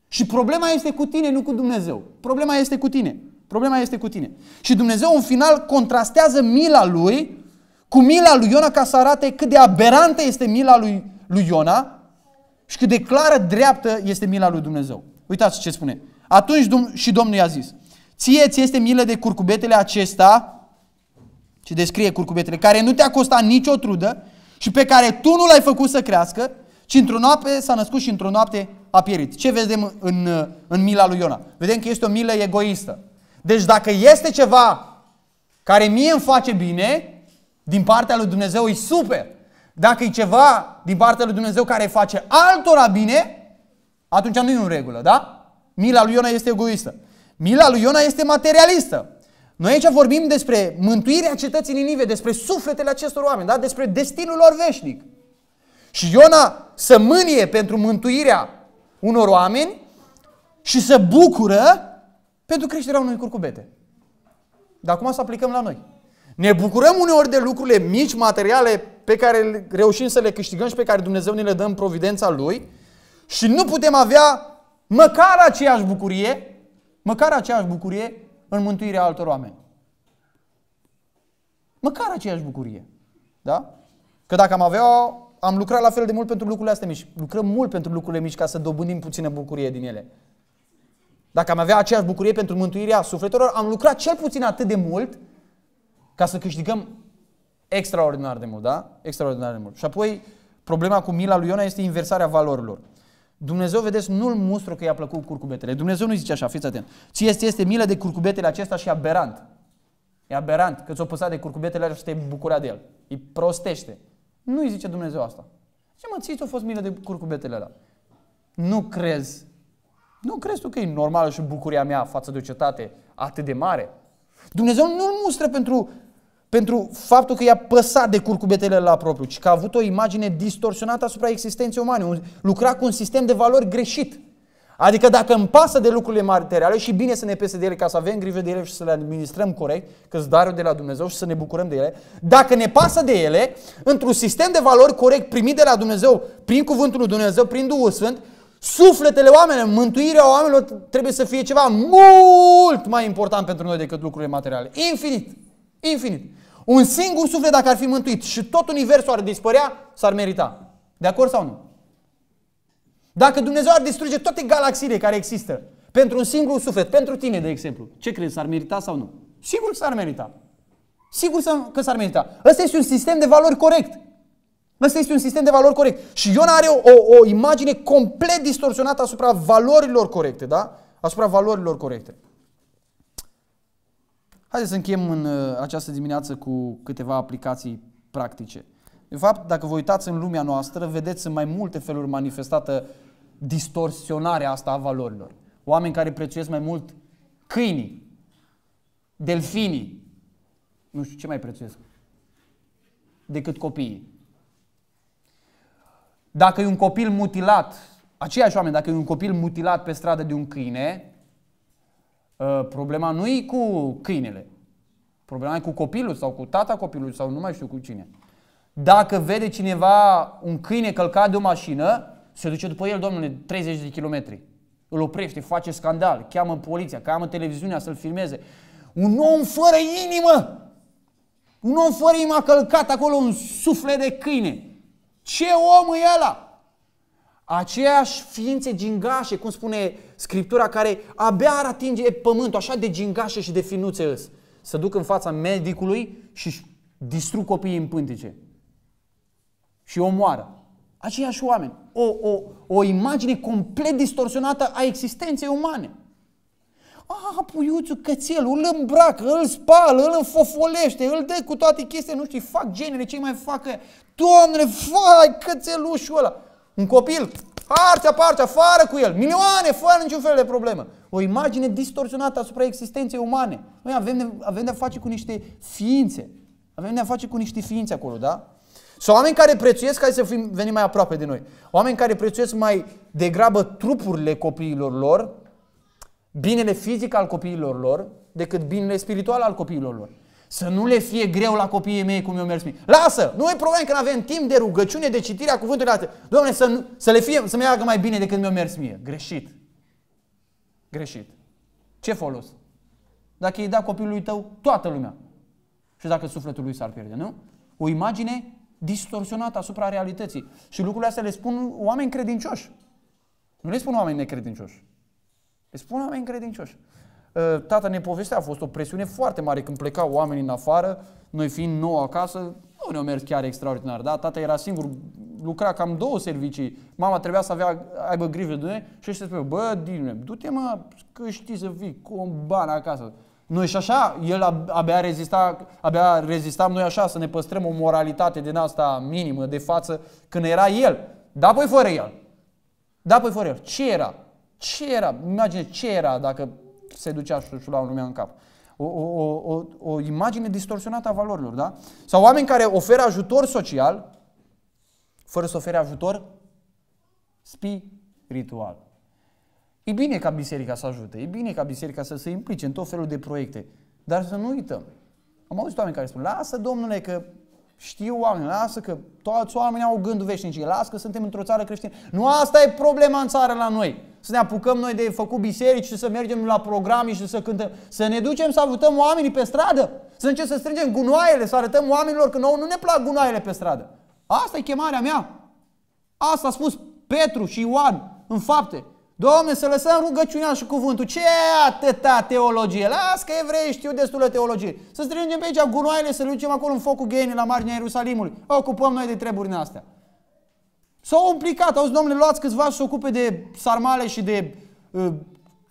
Și problema este cu tine, nu cu Dumnezeu. Problema este cu tine. Problema este cu tine. Și Dumnezeu în final contrastează mila lui cu mila lui Iona ca să arate cât de aberantă este mila lui, lui Iona și cât de clară dreaptă este mila lui Dumnezeu. Uitați ce spune. Atunci și Domnul i-a zis, ție ți este milă de curcubetele acesta, ce descrie curcubetele, care nu te-a costat nicio trudă și pe care tu nu l-ai făcut să crească, ci într-o noapte s-a născut și într-o noapte a pierit. Ce vedem în, în mila lui Iona? Vedem că este o milă egoistă. Deci dacă este ceva care mie îmi face bine, din partea lui Dumnezeu e super. Dacă e ceva din partea lui Dumnezeu care face altora bine, atunci nu e în regulă, da? Mila lui Iona este egoistă. Mila lui Iona este materialistă. Noi aici vorbim despre mântuirea cetății Ninive, despre sufletele acestor oameni, da? despre destinul lor veșnic. Și Iona să mânie pentru mântuirea unor oameni și să bucură pentru creșterea unui curcubete. Dar acum să aplicăm la noi. Ne bucurăm uneori de lucrurile mici, materiale, pe care reușim să le câștigăm și pe care Dumnezeu ne le dă în providența Lui și nu putem avea măcar aceeași bucurie, măcar aceeași bucurie în mântuirea altor oameni. Măcar aceeași bucurie. Da? Că dacă am avea, am lucrat la fel de mult pentru lucrurile astea mici. Lucrăm mult pentru lucrurile mici ca să dobândim puțină bucurie din ele. Dacă am avea aceeași bucurie pentru mântuirea sufletelor, am lucrat cel puțin atât de mult ca să câștigăm extraordinar de mult, da? Extraordinar de mult. Și apoi problema cu mila lui Iona este inversarea valorilor. Dumnezeu, vedeți, nu-l mustră că i-a plăcut curcubetele. Dumnezeu nu zice așa, fiți atent. Ți este, este milă de curcubetele acesta și aberant. E aberant că ți-o păsa de curcubetele alea și te bucura de el. Îi prostește. Nu îi zice Dumnezeu asta. Ce mă, ți o fost milă de curcubetele alea. Nu crezi. Nu crezi tu că e normală și bucuria mea față de o cetate atât de mare? Dumnezeu nu-l mustră pentru pentru faptul că i-a păsat de curcubetele la propriu, ci că a avut o imagine distorsionată asupra existenței umane, lucra cu un sistem de valori greșit. Adică dacă îmi pasă de lucrurile materiale și bine să ne pese de ele ca să avem grijă de ele și să le administrăm corect, că darul de la Dumnezeu și să ne bucurăm de ele, dacă ne pasă de ele, într-un sistem de valori corect primit de la Dumnezeu, prin cuvântul lui Dumnezeu, prin Duhul Sfânt, sufletele oamenilor, mântuirea oamenilor trebuie să fie ceva mult mai important pentru noi decât lucrurile materiale. Infinit! Infinit! Un singur suflet dacă ar fi mântuit și tot universul ar dispărea, s-ar merita. De acord sau nu? Dacă Dumnezeu ar distruge toate galaxiile care există, pentru un singur suflet, pentru tine, de exemplu, ce crezi, s-ar merita sau nu? Sigur că s-ar merita. Sigur că s-ar merita. Ăsta este un sistem de valori corect. Ăsta este un sistem de valori corect. Și Ion are o, o, o imagine complet distorsionată asupra valorilor corecte, da? Asupra valorilor corecte. Haideți să încheiem în uh, această dimineață cu câteva aplicații practice. De fapt, dacă vă uitați în lumea noastră, vedeți în mai multe feluri manifestată distorsionarea asta a valorilor. Oameni care prețuiesc mai mult câinii, delfinii, nu știu ce mai prețuiesc, decât copiii. Dacă e un copil mutilat, aceiași oameni, dacă e un copil mutilat pe stradă de un câine, Uh, problema nu e cu câinele. Problema e cu copilul sau cu tata copilului sau nu mai știu cu cine. Dacă vede cineva un câine călcat de o mașină, se duce după el, domnule, 30 de kilometri. Îl oprește, face scandal, cheamă poliția, cheamă televiziunea să-l filmeze. Un om fără inimă! Un om fără inimă a călcat acolo un suflet de câine. Ce om e ăla? aceeași ființe gingașe, cum spune Scriptura, care abia ar atinge pământul, așa de gingașe și de finuțe îs, să duc în fața medicului și distrug copiii în pântice. Și omoară. Aceiași oameni. O, o, o imagine complet distorsionată a existenței umane. A, ah, puiuțul, cățelul, îl îmbracă, îl spală, îl înfofolește, îl dă cu toate chestiile, nu știu, fac genele, ce mai facă. Doamne, fai cățelușul ăla. Un copil, parte parcea, afară cu el, milioane, fără niciun fel de problemă. O imagine distorsionată asupra existenței umane. Noi avem, avem de-a face cu niște ființe. Avem de-a face cu niște ființe acolo, da? Sau oameni care prețuiesc, hai să fim, venim mai aproape de noi, oameni care prețuiesc mai degrabă trupurile copiilor lor, binele fizic al copiilor lor, decât binele spiritual al copiilor lor. Să nu le fie greu la copiii mei cum eu mers mie. Lasă! Nu e problem că nu avem timp de rugăciune, de citire a cuvântului altă. Doamne, să, nu, să le fie, să meargă mai bine decât mi o mers mie. Greșit. Greșit. Ce folos? Dacă îi da copilului tău toată lumea. Și dacă sufletul lui s-ar pierde, nu? O imagine distorsionată asupra realității. Și lucrurile astea le spun oameni credincioși. Nu le spun oameni necredincioși. Le spun oameni credincioși. Ă, tata ne povestea, a fost o presiune foarte mare când plecau oamenii în afară, noi fiind nou acasă, nu ne au mers chiar extraordinar, da? Tata era singur, lucra cam două servicii, mama trebuia să avea, aibă grijă de noi și ăștia spune, bă, Dine, du-te mă, că știi să vii cu un ban acasă. Noi și așa, el abia rezista, abia rezistam noi așa să ne păstrăm o moralitate din asta minimă de față când era el. Da, păi fără el. Da, păi fără el. Ce era? Ce era? Imagine ce era dacă se ducea și își un lumea în cap. O, o, o, o imagine distorsionată a valorilor, da? Sau oameni care oferă ajutor social fără să ofere ajutor spiritual. E bine ca biserica să ajute, e bine ca biserica să se implice în tot felul de proiecte, dar să nu uităm. Am auzit oameni care spun, lasă domnule că știu oameni, lasă că toți oamenii au gândul veșnic, lasă că suntem într-o țară creștină. Nu asta e problema în țară la noi să ne apucăm noi de făcut biserici și să mergem la programe și să cântăm. Să ne ducem să ajutăm oamenii pe stradă. Să începem să strângem gunoaiele, să arătăm oamenilor că nouă nu ne plac gunoaiele pe stradă. Asta e chemarea mea. Asta a spus Petru și Ioan în fapte. Doamne, să lăsăm rugăciunea și cuvântul. Ce atâta teologie? Las că evrei știu destul de teologie. Să strângem pe aici gunoaiele, să le ducem acolo în focul gheni la marginea Ierusalimului. Ocupăm noi de treburile astea. S-au implicat, auzi, domnule, luați câțiva și se ocupe de sarmale și de uh,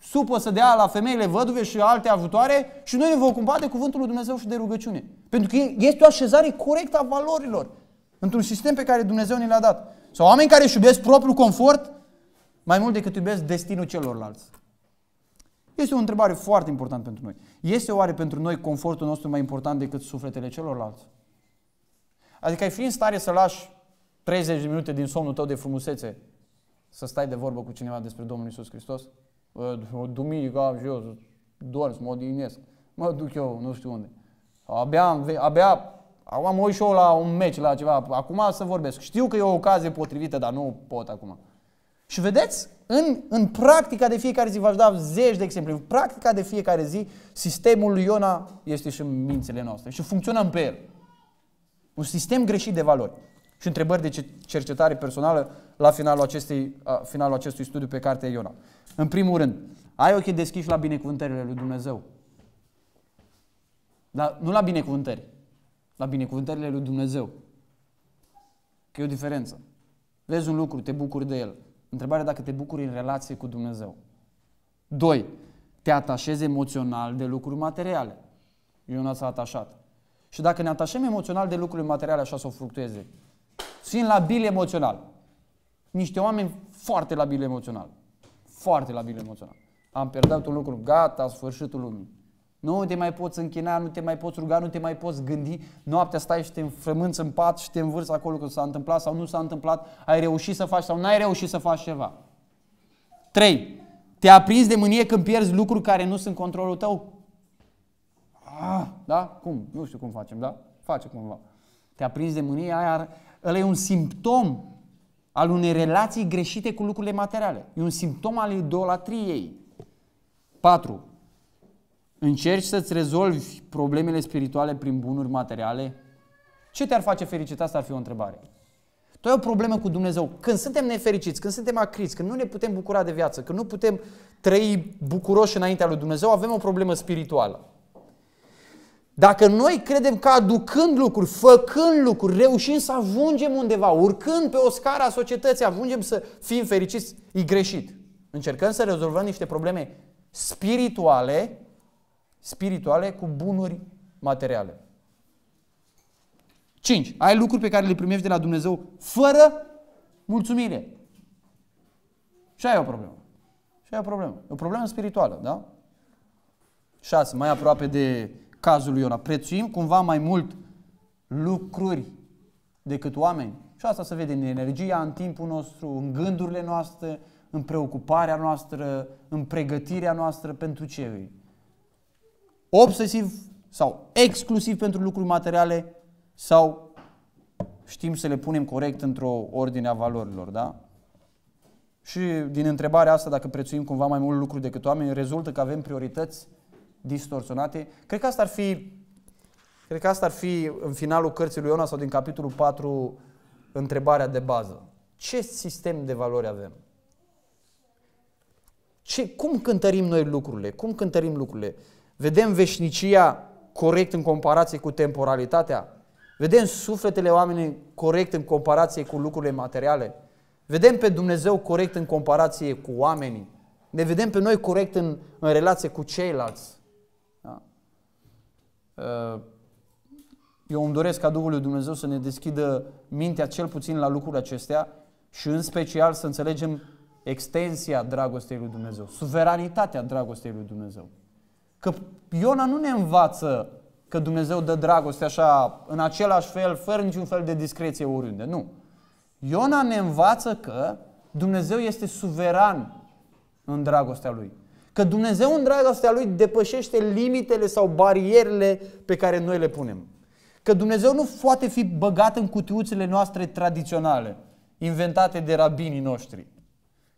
supă să dea la femeile văduve și alte ajutoare și noi ne vom ocupa de cuvântul lui Dumnezeu și de rugăciune. Pentru că este o așezare corectă a valorilor într-un sistem pe care Dumnezeu ne l-a dat. Sau oameni care își iubesc propriul confort mai mult decât iubesc destinul celorlalți. Este o întrebare foarte importantă pentru noi. Este oare pentru noi confortul nostru mai important decât sufletele celorlalți? Adică ai fi în stare să lași 30 de minute din somnul tău de frumusețe să stai de vorbă cu cineva despre Domnul Isus Hristos? O duminică am și eu, dorm, mă odihnesc. Mă duc eu, nu știu unde. Abia, am, abia am o și eu la un meci, la ceva. Acum să vorbesc. Știu că e o ocazie potrivită, dar nu pot acum. Și vedeți, în, în practica de fiecare zi, v-aș da zeci de exemple, în practica de fiecare zi, sistemul lui Iona este și în mințile noastre și funcționăm pe el. Un sistem greșit de valori și întrebări de cercetare personală la finalul, acestei, finalul acestui studiu pe cartea Iona. În primul rând, ai ochii deschiși la binecuvântările lui Dumnezeu. Dar nu la binecuvântări, la binecuvântările lui Dumnezeu. Că e o diferență. Vezi un lucru, te bucuri de el. Întrebarea dacă te bucuri în relație cu Dumnezeu. Doi, te atașezi emoțional de lucruri materiale. Iona s-a atașat. Și dacă ne atașăm emoțional de lucruri materiale, așa să o fructueze. Sunt labili emoțional. Niște oameni foarte labili emoțional. Foarte labili emoțional. Am pierdut un lucru, gata, sfârșitul lumii. Nu te mai poți închina, nu te mai poți ruga, nu te mai poți gândi. Noaptea stai și te înfrămânți în pat și te învârți acolo când s-a întâmplat sau nu s-a întâmplat. Ai reușit să faci sau n-ai reușit să faci ceva. 3. Te aprinzi de mânie când pierzi lucruri care nu sunt controlul tău. Ah, da? Cum? Nu știu cum facem, da? Face cumva. Te aprinzi de mânie, aia Ăla e un simptom al unei relații greșite cu lucrurile materiale. E un simptom al idolatriei. 4. Încerci să-ți rezolvi problemele spirituale prin bunuri materiale? Ce te-ar face fericit? Asta ar fi o întrebare. Tu ai o problemă cu Dumnezeu. Când suntem nefericiți, când suntem acriți, când nu ne putem bucura de viață, când nu putem trăi bucuroși înaintea lui Dumnezeu, avem o problemă spirituală. Dacă noi credem că aducând lucruri, făcând lucruri, reușim să ajungem undeva, urcând pe o scară a societății, ajungem să fim fericiți, e greșit. Încercăm să rezolvăm niște probleme spirituale, spirituale cu bunuri materiale. 5. Ai lucruri pe care le primești de la Dumnezeu fără mulțumire. Și ai o problemă. Și ai o problemă. E o problemă spirituală, da? 6. Mai aproape de cazul lui Iona. Prețuim cumva mai mult lucruri decât oameni. Și asta se vede în energia, în timpul nostru, în gândurile noastre, în preocuparea noastră, în pregătirea noastră pentru ce? Obsesiv sau exclusiv pentru lucruri materiale sau știm să le punem corect într-o ordine a valorilor, da? Și din întrebarea asta, dacă prețuim cumva mai mult lucruri decât oameni, rezultă că avem priorități distorsionate. Cred că asta ar fi, cred că asta ar fi în finalul cărții lui Iona sau din capitolul 4 întrebarea de bază. Ce sistem de valori avem? Ce, cum cântărim noi lucrurile? Cum cântărim lucrurile? Vedem veșnicia corect în comparație cu temporalitatea? Vedem sufletele oamenilor corect în comparație cu lucrurile materiale? Vedem pe Dumnezeu corect în comparație cu oamenii? Ne vedem pe noi corect în, în relație cu ceilalți? Uh, eu îmi doresc ca Duhul lui Dumnezeu să ne deschidă mintea cel puțin la lucrurile acestea și în special să înțelegem extensia dragostei lui Dumnezeu, suveranitatea dragostei lui Dumnezeu. Că Iona nu ne învață că Dumnezeu dă dragoste așa, în același fel, fără niciun fel de discreție oriunde. Nu. Iona ne învață că Dumnezeu este suveran în dragostea lui. Că Dumnezeu în dragostea Lui depășește limitele sau barierele pe care noi le punem. Că Dumnezeu nu poate fi băgat în cutiuțele noastre tradiționale, inventate de rabinii noștri,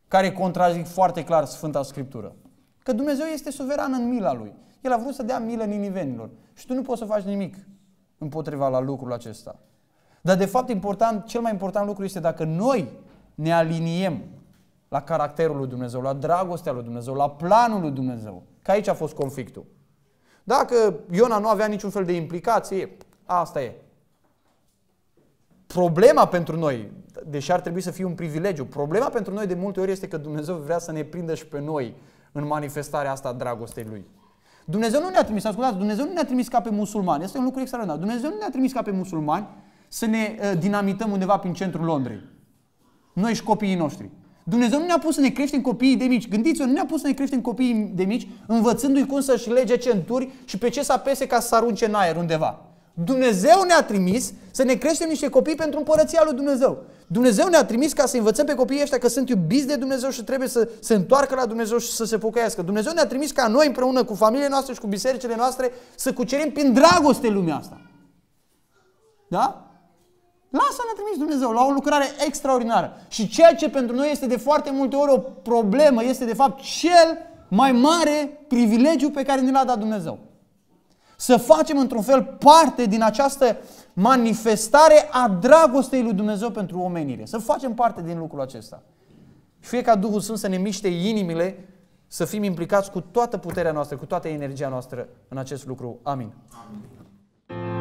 care contrazic foarte clar Sfânta Scriptură. Că Dumnezeu este suveran în mila Lui. El a vrut să dea milă ninivenilor și tu nu poți să faci nimic împotriva la lucrul acesta. Dar de fapt important, cel mai important lucru este dacă noi ne aliniem la caracterul lui Dumnezeu, la dragostea lui Dumnezeu, la planul lui Dumnezeu. Că aici a fost conflictul. Dacă Iona nu avea niciun fel de implicație, asta e. Problema pentru noi, deși ar trebui să fie un privilegiu, problema pentru noi de multe ori este că Dumnezeu vrea să ne prindă și pe noi în manifestarea asta a dragostei Lui. Dumnezeu nu ne-a trimis, ascultați, Dumnezeu nu ne-a trimis ca pe musulmani, este un lucru extraordinar. Dumnezeu nu ne-a trimis ca pe musulmani să ne uh, dinamităm undeva prin centrul Londrei. Noi și copiii noștri. Dumnezeu nu ne-a pus să ne creștem copiii de mici. Gândiți-vă, nu ne-a pus să ne creștem copiii de mici învățându-i cum să-și lege centuri și pe ce să apese ca să arunce în aer undeva. Dumnezeu ne-a trimis să ne creștem niște copii pentru împărăția lui Dumnezeu. Dumnezeu ne-a trimis ca să învățăm pe copiii ăștia că sunt iubiți de Dumnezeu și trebuie să se întoarcă la Dumnezeu și să se pocăiască. Dumnezeu ne-a trimis ca noi împreună cu familiile noastre și cu bisericile noastre să cucerim prin dragoste lumea asta. Da? Lasă ne-a trimis Dumnezeu la o lucrare extraordinară. Și ceea ce pentru noi este de foarte multe ori o problemă, este de fapt cel mai mare privilegiu pe care ne l-a dat Dumnezeu. Să facem într-un fel parte din această manifestare a dragostei lui Dumnezeu pentru omenire. Să facem parte din lucrul acesta. Și fie ca Duhul Sfânt să ne miște inimile, să fim implicați cu toată puterea noastră, cu toată energia noastră în acest lucru. Amin. Amin.